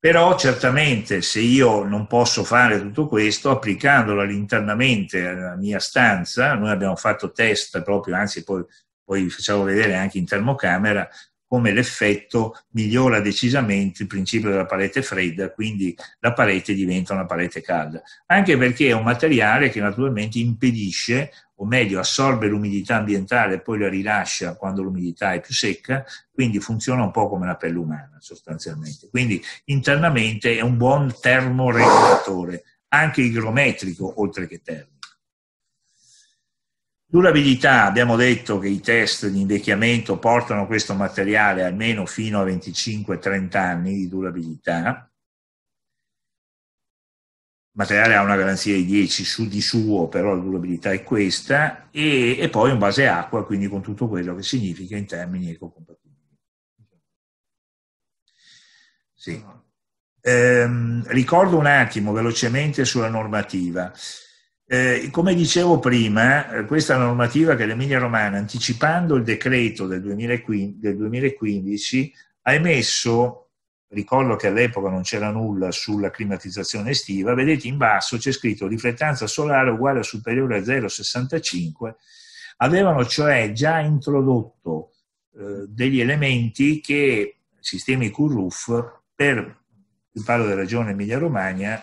Però certamente se io non posso fare tutto questo, applicandolo all'internamente alla mia stanza, noi abbiamo fatto test proprio, anzi poi, poi facciamo vedere anche in termocamera, come l'effetto migliora decisamente il principio della parete fredda, quindi la parete diventa una parete calda, anche perché è un materiale che naturalmente impedisce, o meglio assorbe l'umidità ambientale e poi la rilascia quando l'umidità è più secca, quindi funziona un po' come la pelle umana sostanzialmente. Quindi internamente è un buon termoregolatore, anche igrometrico oltre che termico. Durabilità, abbiamo detto che i test di invecchiamento portano questo materiale almeno fino a 25-30 anni di durabilità. Il materiale ha una garanzia di 10 su di suo, però la durabilità è questa, e, e poi un base acqua, quindi con tutto quello che significa in termini ecocompatibili. Sì. Ah. Ehm, ricordo un attimo velocemente sulla normativa. Eh, come dicevo prima, eh, questa normativa che l'Emilia Romana, anticipando il decreto del 2015, del 2015 ha emesso, ricordo che all'epoca non c'era nulla sulla climatizzazione estiva, vedete in basso c'è scritto riflettanza solare uguale o superiore a 0,65, avevano cioè già introdotto eh, degli elementi che sistemi Curruf per, il parlo della regione Emilia Romagna,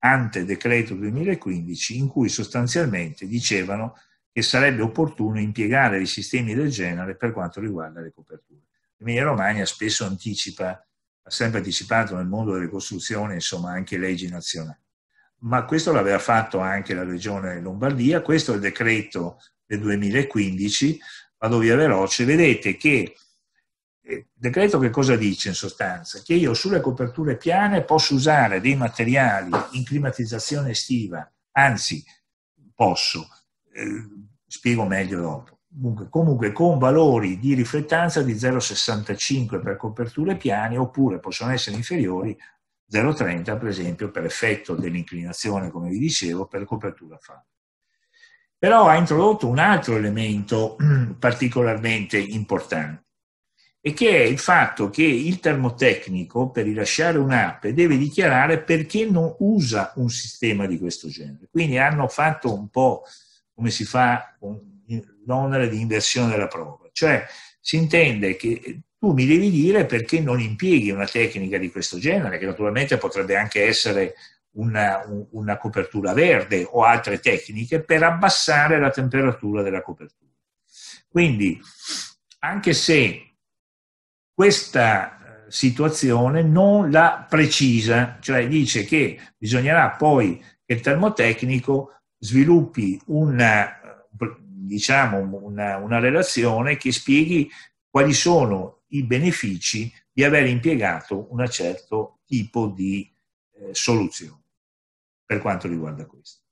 ante decreto 2015 in cui sostanzialmente dicevano che sarebbe opportuno impiegare dei sistemi del genere per quanto riguarda le coperture. L'Emilia Romagna spesso anticipa, ha sempre anticipato nel mondo delle costruzioni, insomma, anche leggi nazionali. Ma questo l'aveva fatto anche la Regione Lombardia, questo è il decreto del 2015, vado via veloce, vedete che il eh, decreto che cosa dice in sostanza? Che io sulle coperture piane posso usare dei materiali in climatizzazione estiva, anzi posso, eh, spiego meglio dopo, comunque, comunque con valori di riflettanza di 0,65 per coperture piane oppure possono essere inferiori 0,30 per esempio per effetto dell'inclinazione, come vi dicevo, per copertura fan. Però ha introdotto un altro elemento particolarmente importante e che è il fatto che il termotecnico per rilasciare un'ape deve dichiarare perché non usa un sistema di questo genere. Quindi hanno fatto un po' come si fa l'onere di inversione della prova, cioè si intende che tu mi devi dire perché non impieghi una tecnica di questo genere, che naturalmente potrebbe anche essere una, una copertura verde o altre tecniche per abbassare la temperatura della copertura. Quindi, anche se questa eh, situazione non la precisa, cioè dice che bisognerà poi che il termotecnico sviluppi una, eh, diciamo, una, una relazione che spieghi quali sono i benefici di aver impiegato un certo tipo di eh, soluzione per quanto riguarda questo.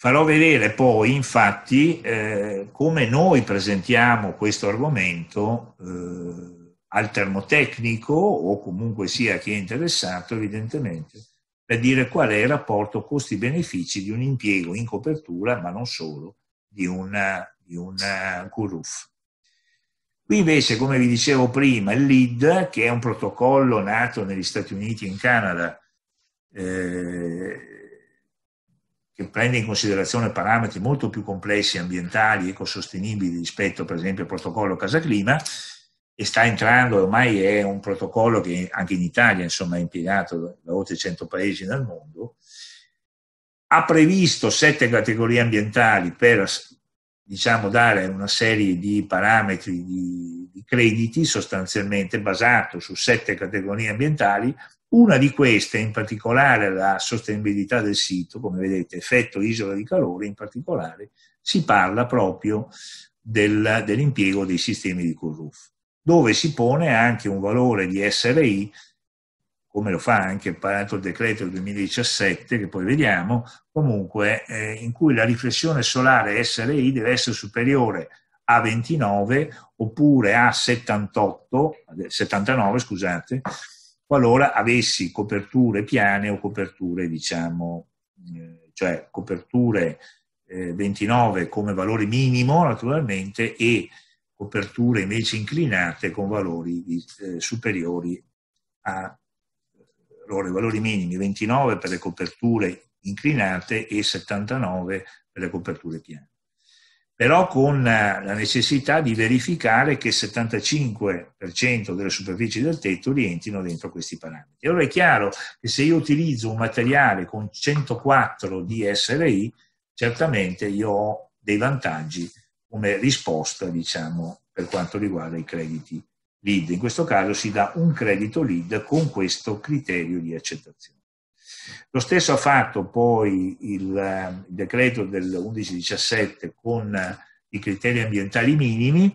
Farò vedere poi, infatti, eh, come noi presentiamo questo argomento eh, al termotecnico o comunque sia chi è interessato, evidentemente, per dire qual è il rapporto costi-benefici di un impiego in copertura, ma non solo, di una, di una curuf. Eh, Qui invece, come vi dicevo prima, il LEAD, che è un protocollo nato negli Stati Uniti e in Canada, eh, che prende in considerazione parametri molto più complessi, ambientali, ecosostenibili rispetto per esempio al protocollo Casaclima e sta entrando, ormai è un protocollo che anche in Italia insomma, è impiegato da oltre 100 paesi nel mondo, ha previsto sette categorie ambientali per diciamo, dare una serie di parametri di, di crediti sostanzialmente basato su sette categorie ambientali una di queste, in particolare la sostenibilità del sito, come vedete, effetto isola di calore, in particolare si parla proprio del, dell'impiego dei sistemi di Coolroof, dove si pone anche un valore di SRI, come lo fa anche il decreto del 2017, che poi vediamo, comunque eh, in cui la riflessione solare SRI deve essere superiore a 29 oppure a 78, 79, eh, scusate, qualora avessi coperture piane o coperture, diciamo, eh, cioè coperture 29 eh, come valore minimo naturalmente e coperture invece inclinate con valori eh, superiori a allora, valori minimi 29 per le coperture inclinate e 79 per le coperture piane però con eh, la necessità di verificare che il 75% delle superfici del tetto rientrino dentro questi parametri. allora è chiaro che se io utilizzo un materiale con 104 di SRI, certamente io ho dei vantaggi come risposta, diciamo, per quanto riguarda i crediti lead. In questo caso si dà un credito lead con questo criterio di accettazione. Lo stesso ha fatto poi il, eh, decreto del 11 17 con eh, i criteri ambientali minimi,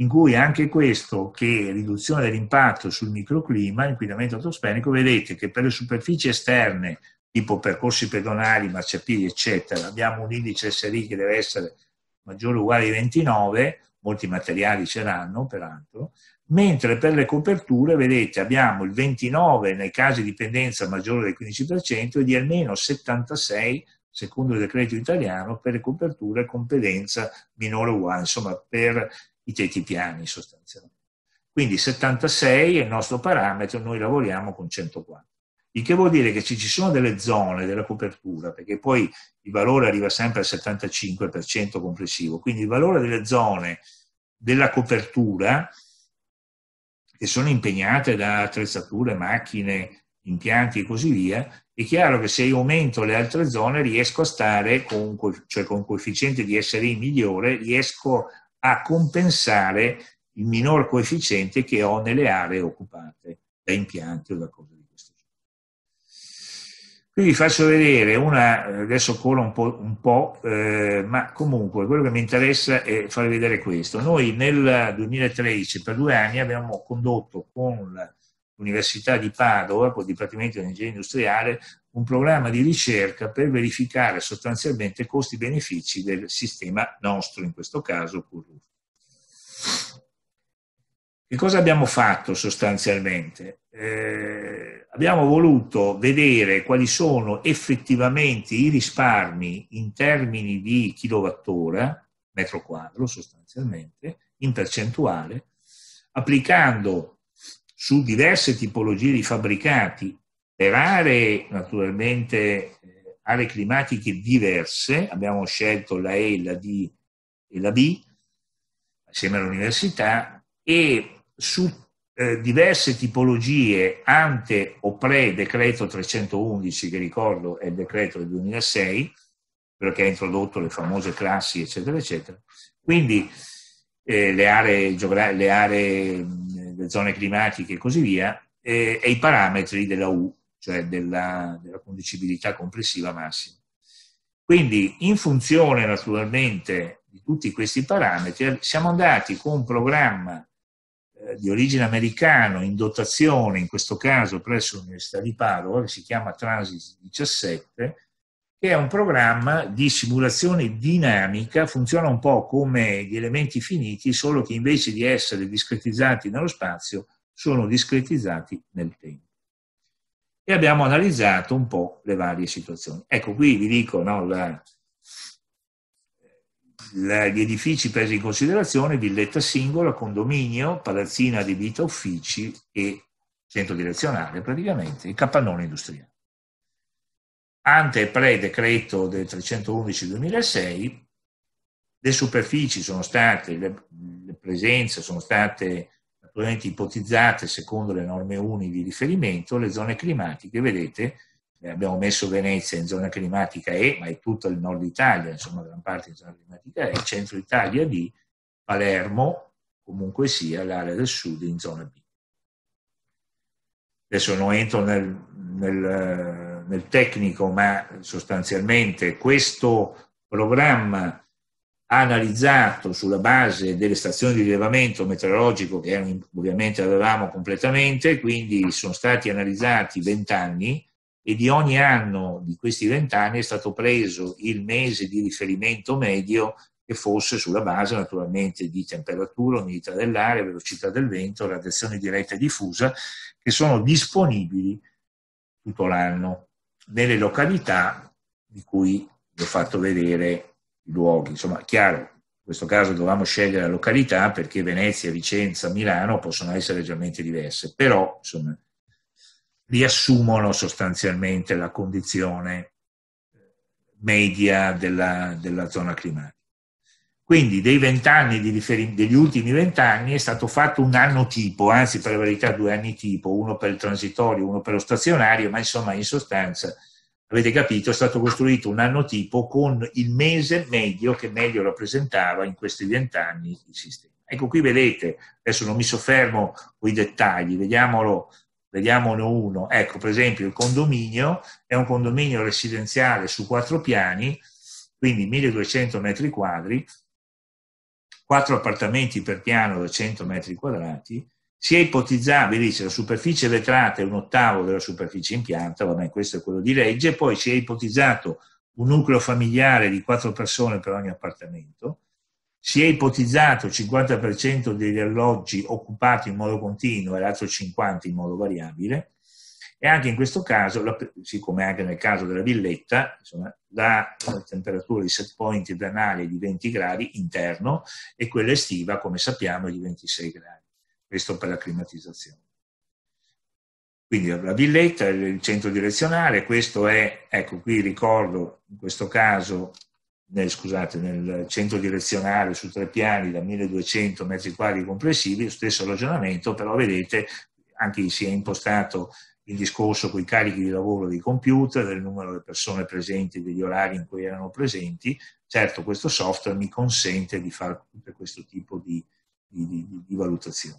in cui anche questo, che riduzione dell'impatto sul microclima, inquinamento atmosferico, vedete che per le superfici esterne, tipo percorsi pedonali, marciapiedi, eccetera, abbiamo un indice SRI che deve essere maggiore o uguale di 29, molti materiali ce l'hanno peraltro, mentre per le coperture, vedete, abbiamo il 29 nei casi di pendenza maggiore del 15% e di almeno 76, secondo il decreto italiano, per le coperture con pendenza minore o uguale, insomma per i tetti piani sostanzialmente. Quindi 76 è il nostro parametro, noi lavoriamo con 104. Il che vuol dire che se ci sono delle zone della copertura, perché poi il valore arriva sempre al 75% complessivo, quindi il valore delle zone della copertura che sono impegnate da attrezzature, macchine, impianti e così via, è chiaro che se io aumento le altre zone riesco a stare con, cioè con coefficiente di SRI migliore, riesco a compensare il minor coefficiente che ho nelle aree occupate da impianti o da cose Qui vi faccio vedere una, adesso cola un po', un po' eh, ma comunque quello che mi interessa è far vedere questo. Noi nel 2013 per due anni abbiamo condotto con l'Università di Padova, con il Dipartimento di Energia Industriale, un programma di ricerca per verificare sostanzialmente costi-benefici del sistema nostro, in questo caso Curruf. Che cosa abbiamo fatto sostanzialmente? Eh, abbiamo voluto vedere quali sono effettivamente i risparmi in termini di kilowattora, metro quadro sostanzialmente, in percentuale, applicando su diverse tipologie di fabbricati per aree naturalmente eh, aree climatiche diverse, abbiamo scelto la E, la D e la B, assieme all'università, e su eh, diverse tipologie ante o pre-decreto 311, che ricordo è il decreto del 2006, quello che ha introdotto le famose classi, eccetera, eccetera. Quindi eh, le aree, le, aree le zone climatiche e così via, eh, e i parametri della U, cioè della, della conducibilità complessiva massima. Quindi in funzione naturalmente di tutti questi parametri siamo andati con un programma eh, di origine americano in dotazione, in questo caso presso l'Università di Padova, che si chiama Transit 17, che è un programma di simulazione dinamica, funziona un po' come gli elementi finiti, solo che invece di essere discretizzati nello spazio, sono discretizzati nel tempo. E abbiamo analizzato un po' le varie situazioni. Ecco, qui vi dico, no, la, gli edifici presi in considerazione, villetta singola, condominio, palazzina di vita uffici e centro direzionale praticamente, il capannone industriale. Ante e pre-decreto del 311-2006 le superfici sono state, le, le presenze sono state naturalmente ipotizzate secondo le norme uni di riferimento, le zone climatiche, vedete, eh, abbiamo messo Venezia in zona climatica E, ma è tutto il nord Italia, insomma gran parte in zona climatica E, il centro Italia D, Palermo, comunque sia l'area del sud in zona B. Adesso non entro nel, nel, nel tecnico, ma sostanzialmente questo programma ha analizzato sulla base delle stazioni di rilevamento meteorologico che ovviamente avevamo completamente, quindi sono stati analizzati 20 anni e di ogni anno di questi vent'anni è stato preso il mese di riferimento medio che fosse sulla base naturalmente di temperatura, umidità dell'aria, velocità del vento, radiazione diretta e diffusa, che sono disponibili tutto l'anno nelle località di cui vi ho fatto vedere i luoghi. Insomma, chiaro, in questo caso dovevamo scegliere la località perché Venezia, Vicenza, Milano possono essere leggermente diverse, però insomma, riassumono sostanzialmente la condizione media della, della zona climatica. Quindi riferim- degli ultimi vent'anni è stato fatto un anno tipo, anzi per la verità due anni tipo, uno per il transitorio, uno per lo stazionario, ma insomma in sostanza, avete capito, è stato costruito un anno tipo con il mese medio che meglio rappresentava in questi vent'anni il sistema. Ecco qui vedete, adesso non mi soffermo con i dettagli, vediamolo Vediamone uno. Ecco, per esempio, il condominio è un condominio residenziale su quattro piani, quindi 1200 metri quadri, quattro appartamenti per piano da 100 metri quadrati. Si è ipotizzabile, dice, la superficie vetrata è un ottavo della superficie impianta, pianta, vabbè, questo è quello di legge, poi si è ipotizzato un nucleo familiare di quattro persone per ogni appartamento, si è ipotizzato il 50% degli alloggi occupati in modo continuo e l'altro 50% in modo variabile e anche in questo caso, siccome anche nel caso della villetta, insomma, la temperatura di set point vernale è di 20 gradi interno e quella estiva, come sappiamo, è di 26 gradi. Questo per la climatizzazione. Quindi la villetta, il centro direzionale, questo è, ecco qui ricordo in questo caso nel, scusate, nel centro direzionale su tre piani da 1200 metri quadri complessivi, stesso ragionamento, però vedete anche si è impostato il discorso con i carichi di lavoro dei computer, del numero di persone presenti, degli orari in cui erano presenti. Certo, questo software mi consente di fare tutto questo tipo di, di, di, di valutazioni.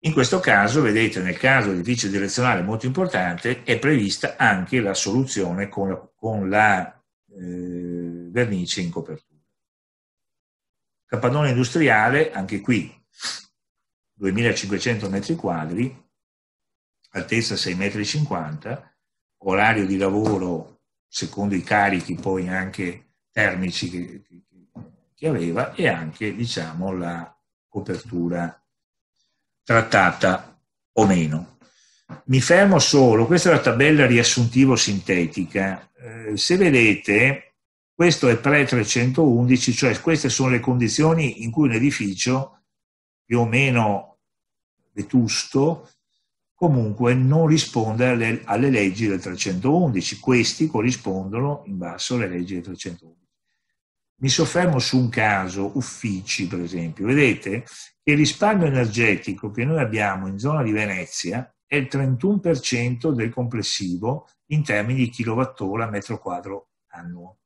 In questo caso, vedete, nel caso del vice direzionale molto importante, è prevista anche la soluzione con la, con la eh, vernice in copertura. Capannone industriale, anche qui 2500 metri quadri, altezza 6,50 metri, orario di lavoro secondo i carichi poi anche termici che, che, che aveva e anche diciamo, la copertura trattata o meno. Mi fermo solo, questa è la tabella riassuntivo-sintetica. Eh, se vedete, questo è pre-311, cioè queste sono le condizioni in cui un edificio più o meno vetusto comunque non risponde alle, alle leggi del 311. Questi corrispondono in basso alle leggi del 311. Mi soffermo su un caso, uffici per esempio. Vedete che il risparmio energetico che noi abbiamo in zona di Venezia è il 31% del complessivo in termini di kilowattora metro quadro annuo.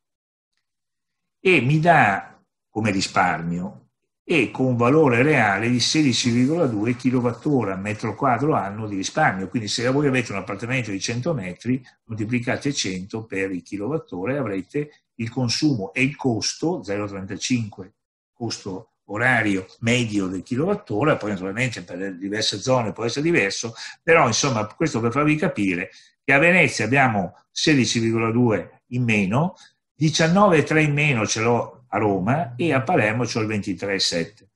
E mi dà come risparmio e con un valore reale di 16,2 kilowattora metro quadro annuo di risparmio. Quindi se voi avete un appartamento di 100 metri, moltiplicate 100 per il kWh e avrete il consumo e il costo, 0,35 costo orario medio del kilowattora, poi naturalmente per diverse zone può essere diverso, però insomma questo per farvi capire che a Venezia abbiamo 16,2 in meno, 19,3 in meno ce l'ho a Roma e a Palermo ce l'ho il 23,7.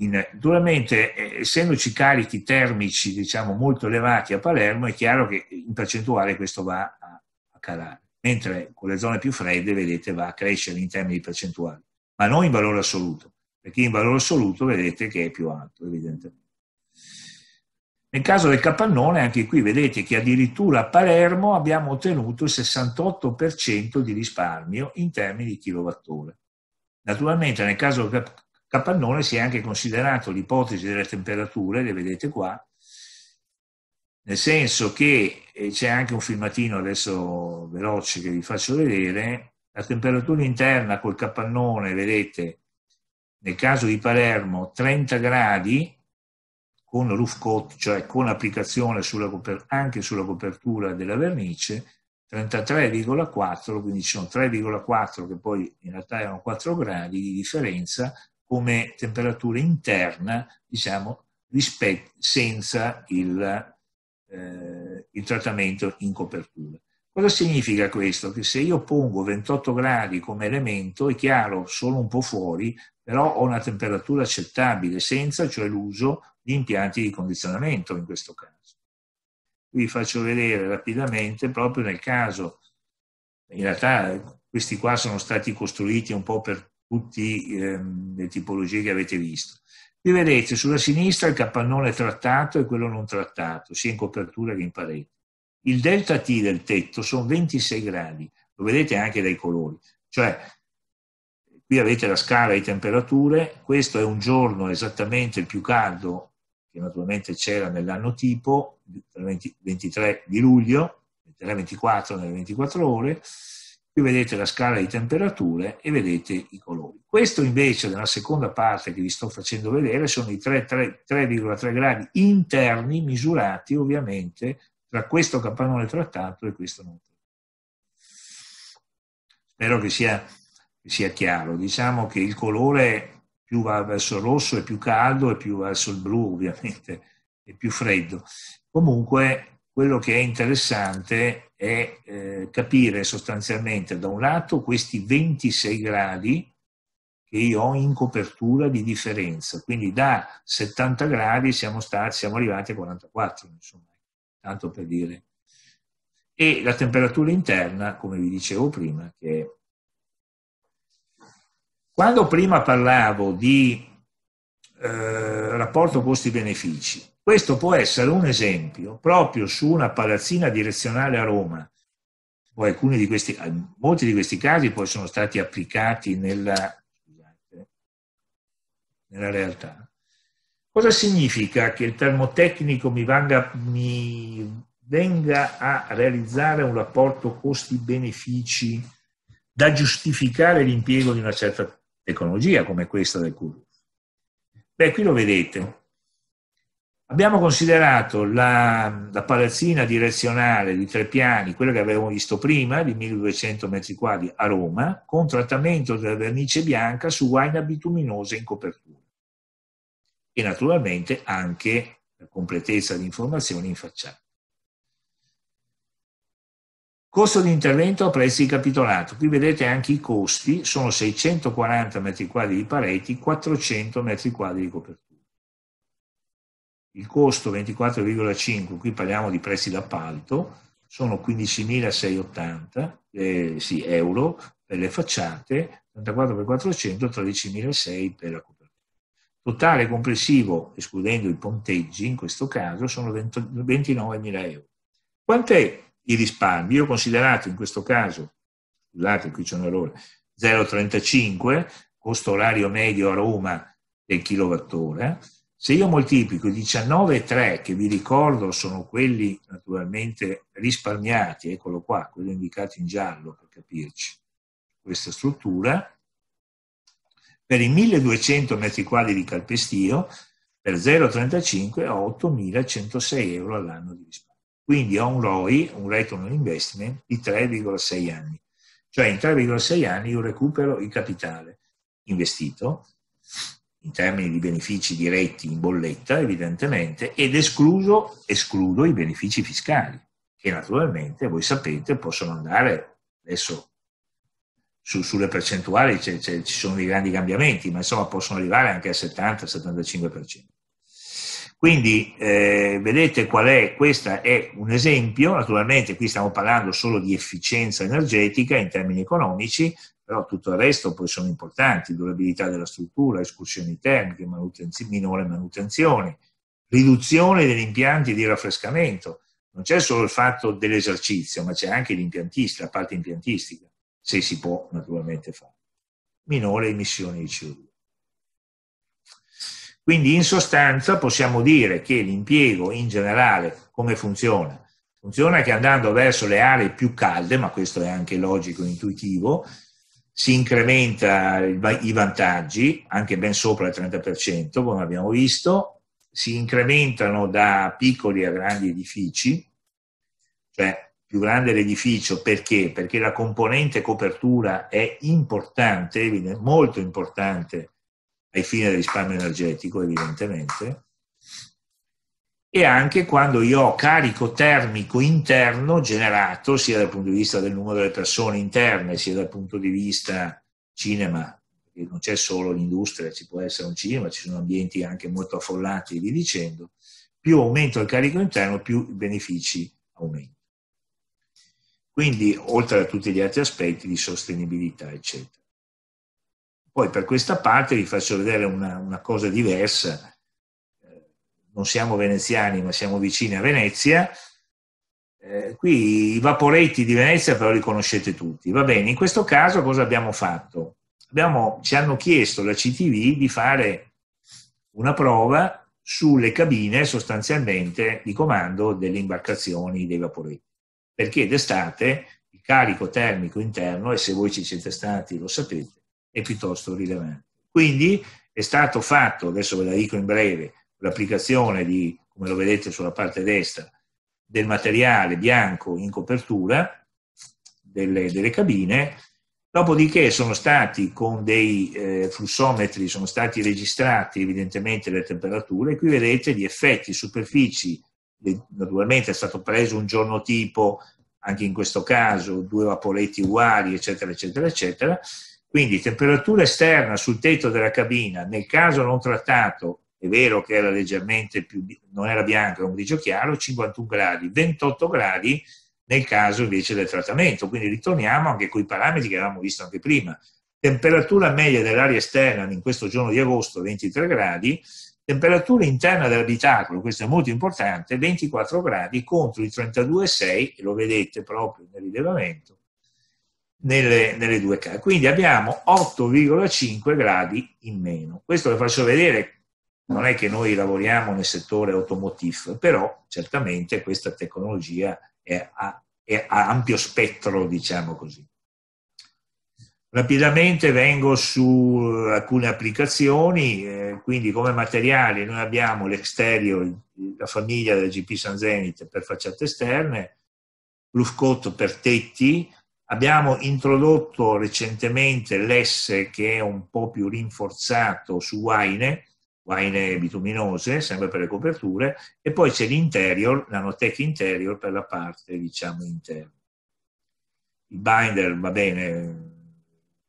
Naturalmente, eh, essendoci carichi termici diciamo, molto elevati a Palermo, è chiaro che in percentuale questo va a calare, mentre con le zone più fredde, vedete, va a crescere in termini percentuali ma non in valore assoluto, perché in valore assoluto vedete che è più alto, evidentemente. Nel caso del capannone, anche qui vedete che addirittura a Palermo abbiamo ottenuto il 68% di risparmio in termini di kilowattore. Naturalmente nel caso del capannone si è anche considerato l'ipotesi delle temperature, le vedete qua, nel senso che eh, c'è anche un filmatino adesso veloce che vi faccio vedere, la temperatura interna col capannone, vedete, nel caso di Palermo 30 gradi con roof coat, cioè con applicazione sulla, anche sulla copertura della vernice, 33,4, quindi ci sono 3,4 che poi in realtà erano 4 gradi di differenza come temperatura interna, diciamo, rispetto, senza il, eh, il trattamento in copertura. Cosa significa questo? Che se io pongo 28 gradi come elemento, è chiaro, sono un po' fuori, però ho una temperatura accettabile senza, cioè l'uso, di impianti di condizionamento in questo caso. Vi faccio vedere rapidamente, proprio nel caso, in realtà questi qua sono stati costruiti un po' per tutte ehm, le tipologie che avete visto. Qui vedete sulla sinistra il capannone trattato e quello non trattato, sia in copertura che in parete. Il delta T del tetto sono 26 gradi, lo vedete anche dai colori, cioè qui avete la scala di temperature, questo è un giorno esattamente il più caldo che naturalmente c'era nell'anno tipo, 23 di luglio, 23-24 nelle 24 ore, qui vedete la scala di temperature e vedete i colori. Questo invece nella seconda parte che vi sto facendo vedere sono i 3,3 gradi interni misurati ovviamente tra questo campanone trattato e questo non Spero che sia, che sia chiaro. Diciamo che il colore più va verso il rosso è più caldo e più verso il blu ovviamente è più freddo. Comunque quello che è interessante è eh, capire sostanzialmente da un lato questi 26 gradi che io ho in copertura di differenza, quindi da 70 gradi siamo, stati, siamo arrivati a 44, insomma, tanto per dire. E la temperatura interna, come vi dicevo prima, che quando prima parlavo di eh, rapporto costi-benefici, questo può essere un esempio proprio su una palazzina direzionale a Roma. Poi alcuni di questi, molti di questi casi poi sono stati applicati nella, nella realtà. Cosa significa che il termotecnico mi, vanga, mi venga a realizzare un rapporto costi-benefici da giustificare l'impiego di una certa tecnologia come questa del curriculum? Beh, qui lo vedete. Abbiamo considerato la, la, palazzina direzionale di tre piani, quella che avevamo visto prima, di 1200 metri quadri a Roma, con trattamento della vernice bianca su guaina bituminosa in copertura e naturalmente anche la completezza di informazioni in facciata. Costo di intervento a prezzi di capitolato. Qui vedete anche i costi, sono 640 metri quadri di pareti, 400 metri quadri di copertura. Il costo 24,5, qui parliamo di prezzi d'appalto, sono 15.680 eh, sì, euro per le facciate, 34 per 400, 13.600 per la copertura totale complessivo, escludendo i ponteggi, in questo caso sono 29.000 euro. Quant'è il risparmio? Io ho considerato in questo caso, scusate qui c'è un'errore, 0,35, costo orario medio a Roma del kilowattora. Se io moltiplico 19,3, che vi ricordo sono quelli naturalmente risparmiati, eccolo qua, quello indicato in giallo per capirci, questa struttura, per i 1200 metri quadri di calpestio per 0,35 ho 8.106 euro all'anno di risparmio. Quindi ho un ROI, un return on investment, di 3,6 anni. Cioè in 3,6 anni io recupero il capitale investito in termini di benefici diretti in bolletta, evidentemente, ed escluso, escludo i benefici fiscali, che naturalmente, voi sapete, possono andare, adesso su, sulle percentuali c'è, c'è, ci sono dei grandi cambiamenti, ma insomma possono arrivare anche al 70-75%. Quindi eh, vedete qual è, questo è un esempio, naturalmente qui stiamo parlando solo di efficienza energetica in termini economici, però tutto il resto poi sono importanti, durabilità della struttura, escursioni termiche, manutenzione, minore manutenzione, riduzione degli impianti di raffrescamento. Non c'è solo il fatto dell'esercizio, ma c'è anche l'impiantista, la parte impiantistica se si può naturalmente fare, minore emissione di CO2. Quindi in sostanza possiamo dire che l'impiego in generale come funziona? Funziona che andando verso le aree più calde, ma questo è anche logico e intuitivo, si incrementa i vantaggi, anche ben sopra il 30%, come abbiamo visto, si incrementano da piccoli a grandi edifici, cioè più grande l'edificio, perché? Perché la componente copertura è importante, molto importante ai fini del risparmio energetico, evidentemente, e anche quando io ho carico termico interno generato sia dal punto di vista del numero delle persone interne, sia dal punto di vista cinema, perché non c'è solo l'industria, ci può essere un cinema, ci sono ambienti anche molto affollati vi dicendo, più aumento il carico interno, più i benefici aumentano. Quindi, oltre a tutti gli altri aspetti di sostenibilità, eccetera. Poi per questa parte vi faccio vedere una, una cosa diversa. Eh, non siamo veneziani, ma siamo vicini a Venezia. Eh, qui i vaporetti di Venezia però li conoscete tutti. Va bene, in questo caso cosa abbiamo fatto? Abbiamo, ci hanno chiesto la CTV di fare una prova sulle cabine sostanzialmente di comando delle imbarcazioni dei vaporetti perché d'estate il carico termico interno, e se voi ci siete stati lo sapete, è piuttosto rilevante. Quindi è stato fatto, adesso ve la dico in breve, l'applicazione di, come lo vedete sulla parte destra, del materiale bianco in copertura delle, delle cabine, dopodiché sono stati con dei eh, flussometri, sono stati registrati evidentemente le temperature, e qui vedete gli effetti superfici Naturalmente è stato preso un giorno tipo, anche in questo caso, due vapoletti uguali, eccetera, eccetera, eccetera. Quindi temperatura esterna sul tetto della cabina, nel caso non trattato, è vero che era leggermente più, non era bianco, era un grigio chiaro, 51 gradi, 28 gradi nel caso invece del trattamento. Quindi ritorniamo anche con i parametri che avevamo visto anche prima. Temperatura media dell'aria esterna in questo giorno di agosto 23 gradi, Temperatura interna dell'abitacolo, questo è molto importante, 24 gradi contro i 32,6, lo vedete proprio nel rilevamento, nelle, nelle due case. Quindi abbiamo 8,5 gradi in meno. Questo lo faccio vedere, non è che noi lavoriamo nel settore automotive, però certamente questa tecnologia è a, è a ampio spettro, diciamo così. Rapidamente vengo su eh, alcune applicazioni, eh, quindi come materiali noi abbiamo l'exterior, la famiglia del GP San Zenit per facciate esterne, Lufcotto per tetti, abbiamo introdotto recentemente l'esse che è un po' più rinforzato su Waine, Waine bituminose, sempre per le coperture, e poi c'è l'interior, nanotech interior per la parte diciamo interna. Il binder va bene,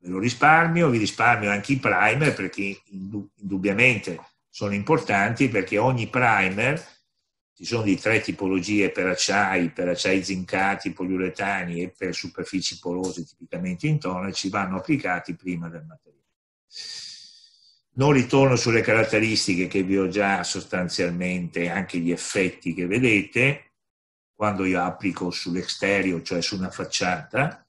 ve lo risparmio, vi risparmio anche i primer perché indubbiamente sono importanti perché ogni primer, ci sono di tre tipologie per acciai, per acciai zincati, poliuretani e per superfici porose tipicamente intonaci, vanno applicati prima del materiale. Non ritorno sulle caratteristiche che vi ho già sostanzialmente, anche gli effetti che vedete, quando io applico sull'exterio, cioè su una facciata,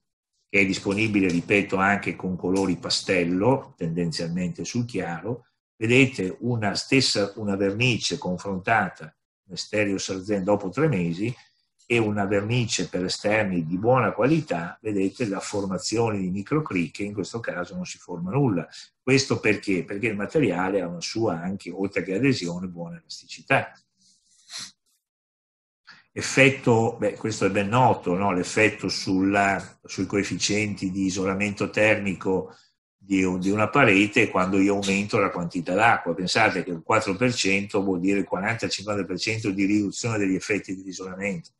che è disponibile, ripeto, anche con colori pastello, tendenzialmente sul chiaro. Vedete una stessa una vernice confrontata in stereo sarzen dopo tre mesi e una vernice per esterni di buona qualità, vedete la formazione di microcricche, in questo caso non si forma nulla. Questo perché? Perché il materiale ha una sua anche, oltre che adesione, buona elasticità effetto, beh, questo è ben noto, no? l'effetto sulla, sui coefficienti di isolamento termico di, di, una parete quando io aumento la quantità d'acqua. Pensate che il 4% vuol dire il 40-50% di riduzione degli effetti di isolamento.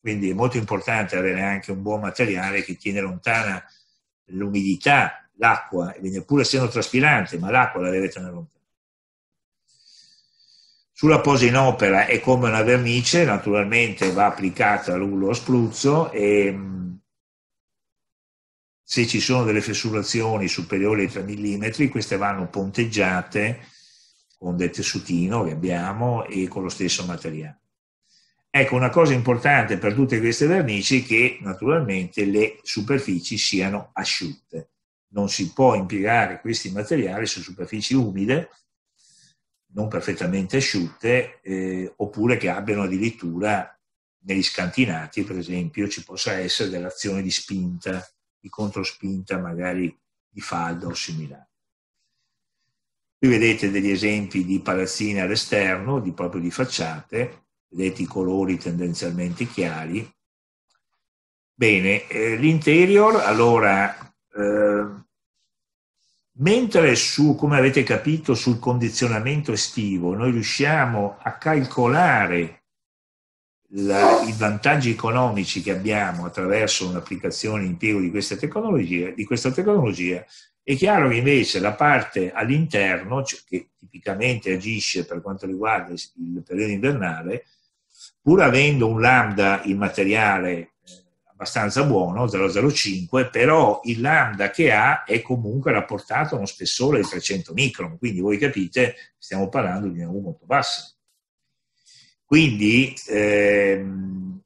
Quindi è molto importante avere anche un buon materiale che tiene lontana l'umidità, l'acqua, e pur essendo traspirante, ma l'acqua la deve tenere lontana. Sulla posa in opera è come una vernice, naturalmente va applicata rullo a spruzzo e mm, se ci sono delle fessurazioni superiori ai 3 mm, queste vanno ponteggiate con del tessutino che abbiamo e con lo stesso materiale. Ecco, una cosa importante per tutte queste vernici è che naturalmente le superfici siano asciutte. Non si può impiegare questi materiali su superfici umide non perfettamente asciutte, eh, oppure che abbiano addirittura negli scantinati, per esempio, ci possa essere dell'azione di spinta, di controspinta, magari di falda o similare. Qui vedete degli esempi di palazzine all'esterno, di, proprio di facciate, vedete i colori tendenzialmente chiari. Bene, eh, l'interior, allora, eh, Mentre su, come avete capito, sul condizionamento estivo noi riusciamo a calcolare la, i vantaggi economici che abbiamo attraverso un'applicazione in impiego di, queste tecnologie, di questa tecnologia, è chiaro che invece la parte all'interno, cioè che tipicamente agisce per quanto riguarda il periodo invernale, pur avendo un lambda in materiale abbastanza buono, 0,05, però il lambda che ha è comunque rapportato a uno spessore di 300 micron, quindi voi capite, stiamo parlando di una U molto bassa. Quindi, ehm,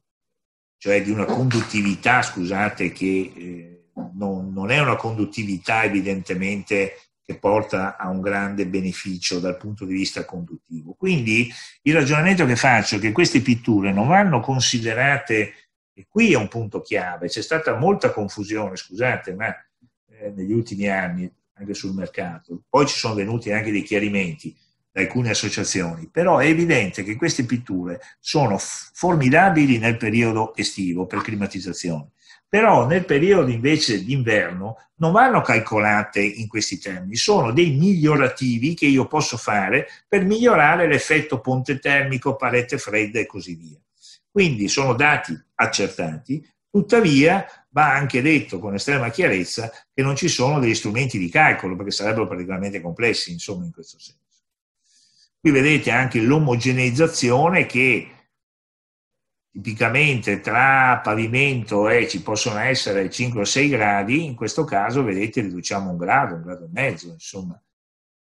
cioè di una conduttività, scusate, che eh, non, non è una conduttività evidentemente che porta a un grande beneficio dal punto di vista conduttivo. Quindi il ragionamento che faccio è che queste pitture non vanno considerate e qui è un punto chiave, c'è stata molta confusione, scusate, ma eh, negli ultimi anni anche sul mercato. Poi ci sono venuti anche dei chiarimenti da alcune associazioni, però è evidente che queste pitture sono formidabili nel periodo estivo per climatizzazione, però nel periodo invece d'inverno non vanno calcolate in questi termini, sono dei migliorativi che io posso fare per migliorare l'effetto ponte termico, palette fredda e così via. Quindi sono dati accertati, tuttavia va anche detto con estrema chiarezza che non ci sono degli strumenti di calcolo perché sarebbero particolarmente complessi, insomma, in questo senso. Qui vedete anche l'omogeneizzazione che tipicamente tra pavimento e ci possono essere 5 o 6 gradi, in questo caso vedete riduciamo un grado, un grado e mezzo, insomma,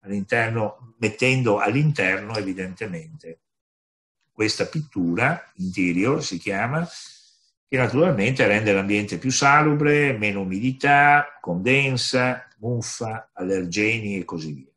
all'interno, mettendo all'interno evidentemente questa pittura, interior si chiama, che naturalmente rende l'ambiente più salubre, meno umidità, condensa, muffa, allergeni e così via.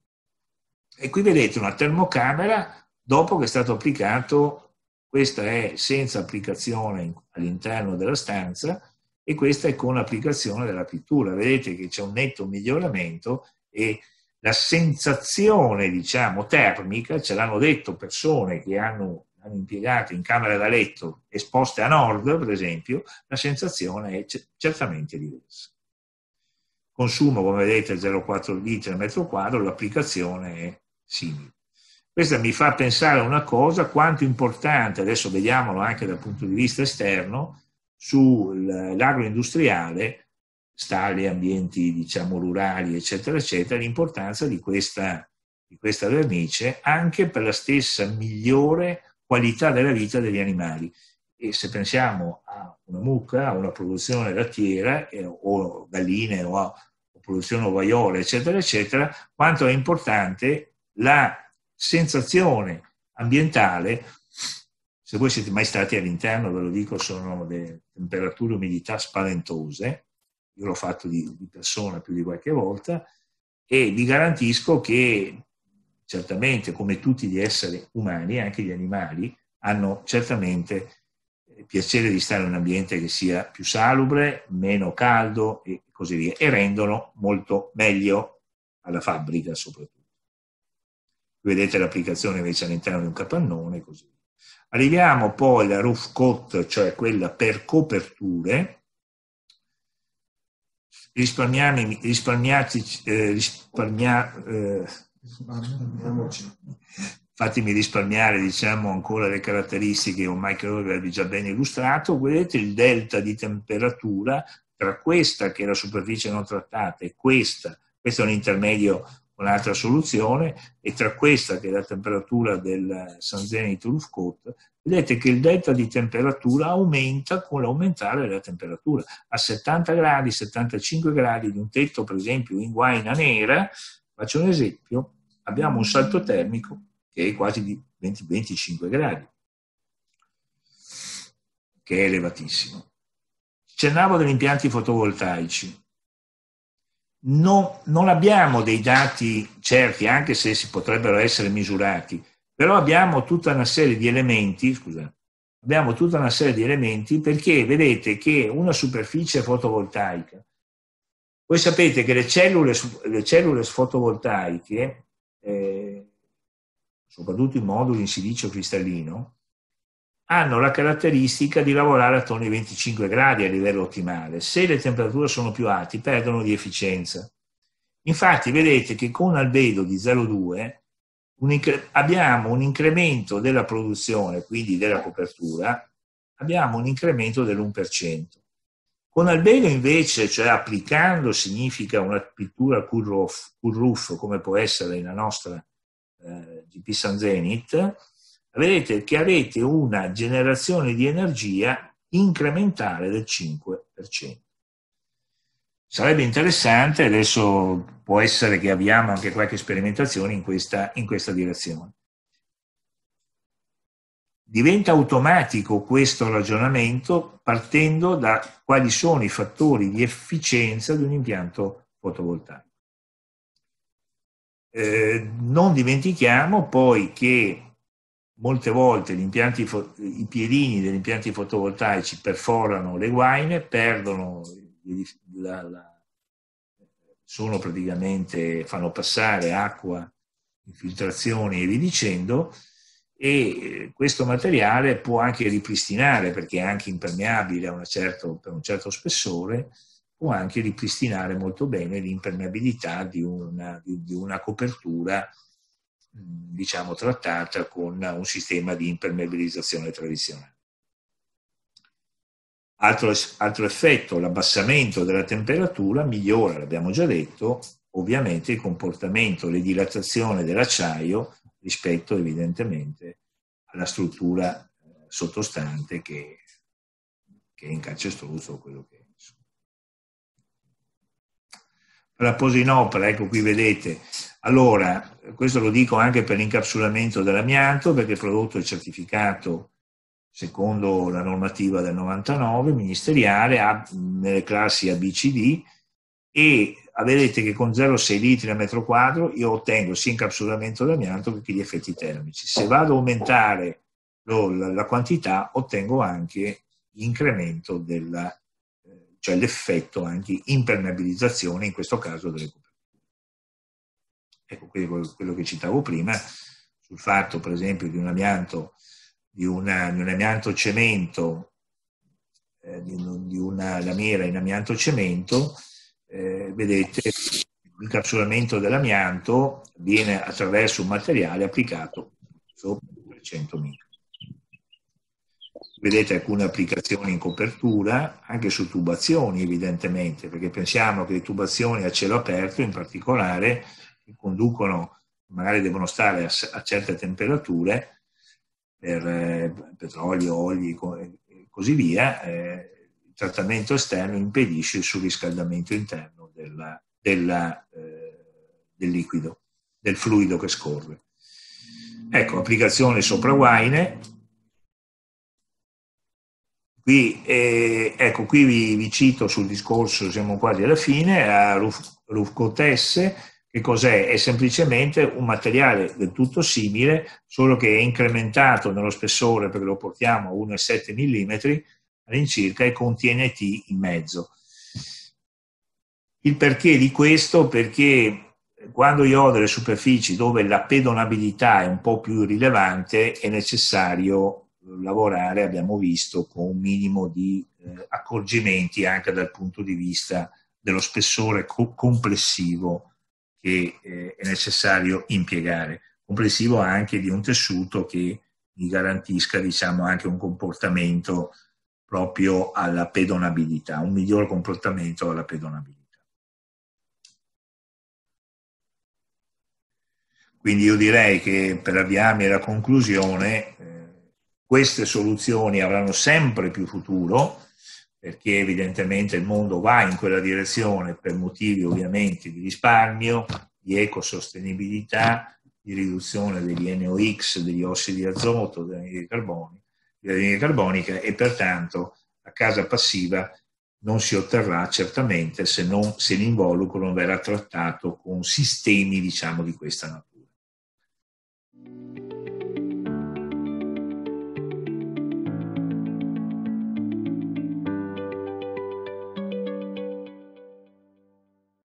E qui vedete una termocamera dopo che è stato applicato, questa è senza applicazione all'interno della stanza e questa è con applicazione della pittura. Vedete che c'è un netto miglioramento e la sensazione, diciamo, termica, ce l'hanno detto persone che hanno hanno impiegato in camera da letto esposte a nord, per esempio, la sensazione è certamente diversa. Consumo, come vedete, 0,4 litri al metro quadro, l'applicazione è simile. Questa mi fa pensare a una cosa, quanto importante, adesso vediamolo anche dal punto di vista esterno, sull'agroindustriale, stalle, ambienti diciamo rurali, eccetera, eccetera, l'importanza di questa, di questa vernice anche per la stessa migliore qualità della vita degli animali. E se pensiamo a una mucca, a una produzione lattiera eh, o galline o a produzione ovaiole, eccetera, eccetera, quanto è importante la sensazione ambientale. Se voi siete mai stati all'interno, ve lo dico, sono delle temperature e umidità spaventose. Io l'ho fatto di, di persona più di qualche volta e vi garantisco che certamente come tutti gli esseri umani, anche gli animali, hanno certamente eh, piacere di stare in un ambiente che sia più salubre, meno caldo e così via, e rendono molto meglio alla fabbrica soprattutto. Vedete l'applicazione invece all'interno di un capannone e così via. Arriviamo poi alla roof coat, cioè quella per coperture. Risparmiamo, risparmiati, eh, risparmia, eh, Fatemi risparmiare diciamo, ancora le caratteristiche ormai che voi avevi già ben illustrato. Vedete il delta di temperatura tra questa che è la superficie non trattata e questa, questo è un intermedio un'altra soluzione e tra questa che è la temperatura del San Zeno sanzenito Lufcot, vedete che il delta di temperatura aumenta con l'aumentare della temperatura. A 70 gradi, 75 gradi di un tetto per esempio in guaina nera, Faccio un esempio, abbiamo un salto termico che è quasi di 20-25 gradi, che è elevatissimo. Cennavo degli impianti fotovoltaici. Non, non abbiamo dei dati certi, anche se si potrebbero essere misurati, però abbiamo tutta una serie di elementi, scusate, abbiamo tutta una serie di elementi perché vedete che una superficie fotovoltaica voi sapete che le cellule, le cellule fotovoltaiche, eh, soprattutto i moduli in silicio cristallino, hanno la caratteristica di lavorare attorno ai 25 gradi a livello ottimale. Se le temperature sono più alte, perdono di efficienza. Infatti, vedete che con albedo di 0,2 un abbiamo un incremento della produzione, quindi della copertura, abbiamo un incremento dell'1%. Con albedo invece, cioè applicando, significa una pittura curruf, curruf come può essere la nostra eh, di Zenit, vedete che avete una generazione di energia incrementale del 5%. Sarebbe interessante, adesso può essere che abbiamo anche qualche sperimentazione in questa, in questa direzione. Diventa automatico questo ragionamento partendo da quali sono i fattori di efficienza di un impianto fotovoltaico. Eh, non dimentichiamo poi che molte volte i piedini degli impianti fotovoltaici perforano le guaine, perdono la, la, sono praticamente fanno passare acqua, infiltrazioni e via dicendo, e eh, questo materiale può anche ripristinare, perché è anche impermeabile a certo, per un certo spessore, può anche ripristinare molto bene l'impermeabilità di una, di una copertura diciamo trattata con un sistema di impermeabilizzazione tradizionale. Altro, altro, effetto, l'abbassamento della temperatura migliora, l'abbiamo già detto, ovviamente il comportamento, le dilatazioni dell'acciaio rispetto evidentemente alla struttura eh, sottostante che, che, è in calcestruzzo quello che è. La posinopera, ecco qui vedete, allora questo lo dico anche per l'incapsulamento dell'amianto perché il prodotto è certificato secondo la normativa del 99 ministeriale nelle classi ABCD e vedete che con 0,6 litri al metro quadro io ottengo sia incapsulamento d'amianto che gli effetti termici. Se vado ad aumentare lo, la, la, quantità, ottengo anche l'incremento della, eh, cioè l'effetto anche impermeabilizzazione, in questo caso delle coperture. Ecco quello, che citavo prima, sul fatto per esempio di un amianto, di, una, di un amianto cemento, eh, di, un, di una lamiera in amianto cemento, eh, vedete, l'incapsulamento dell'amianto viene attraverso un materiale applicato sopra i 300 Vedete alcune applicazioni in copertura, anche su tubazioni evidentemente, perché pensiamo che le tubazioni a cielo aperto in particolare, che conducono, magari devono stare a, certe temperature, per eh, petrolio, oli e così via, eh, trattamento esterno impedisce il surriscaldamento interno della, della, eh, del liquido, del fluido che scorre. Ecco, applicazione sopra Wine. Qui, eh, ecco, qui vi, vi, cito sul discorso, siamo quasi alla fine, a Ruf, Rufcotesse, che cos'è? È semplicemente un materiale del tutto simile, solo che è incrementato nello spessore perché lo portiamo a 1,7 mm all'incirca e con TNT in mezzo. Il perché di questo? Perché quando io ho delle superfici dove la pedonabilità è un po' più rilevante è necessario lavorare, abbiamo visto, con un minimo di eh, accorgimenti anche dal punto di vista dello spessore complessivo che eh, è necessario impiegare, complessivo anche di un tessuto che mi garantisca diciamo, anche un comportamento proprio alla pedonabilità, un miglior comportamento alla pedonabilità. Quindi io direi che per avviarmi alla conclusione, eh, queste soluzioni avranno sempre più futuro, perché evidentemente il mondo va in quella direzione per motivi ovviamente di risparmio, di ecosostenibilità, di riduzione degli NOx, degli ossidi di azoto, dei carboni, di anidride carbonica e pertanto la casa passiva non si otterrà certamente se, non, se l'involucro non verrà trattato con sistemi diciamo, di questa natura.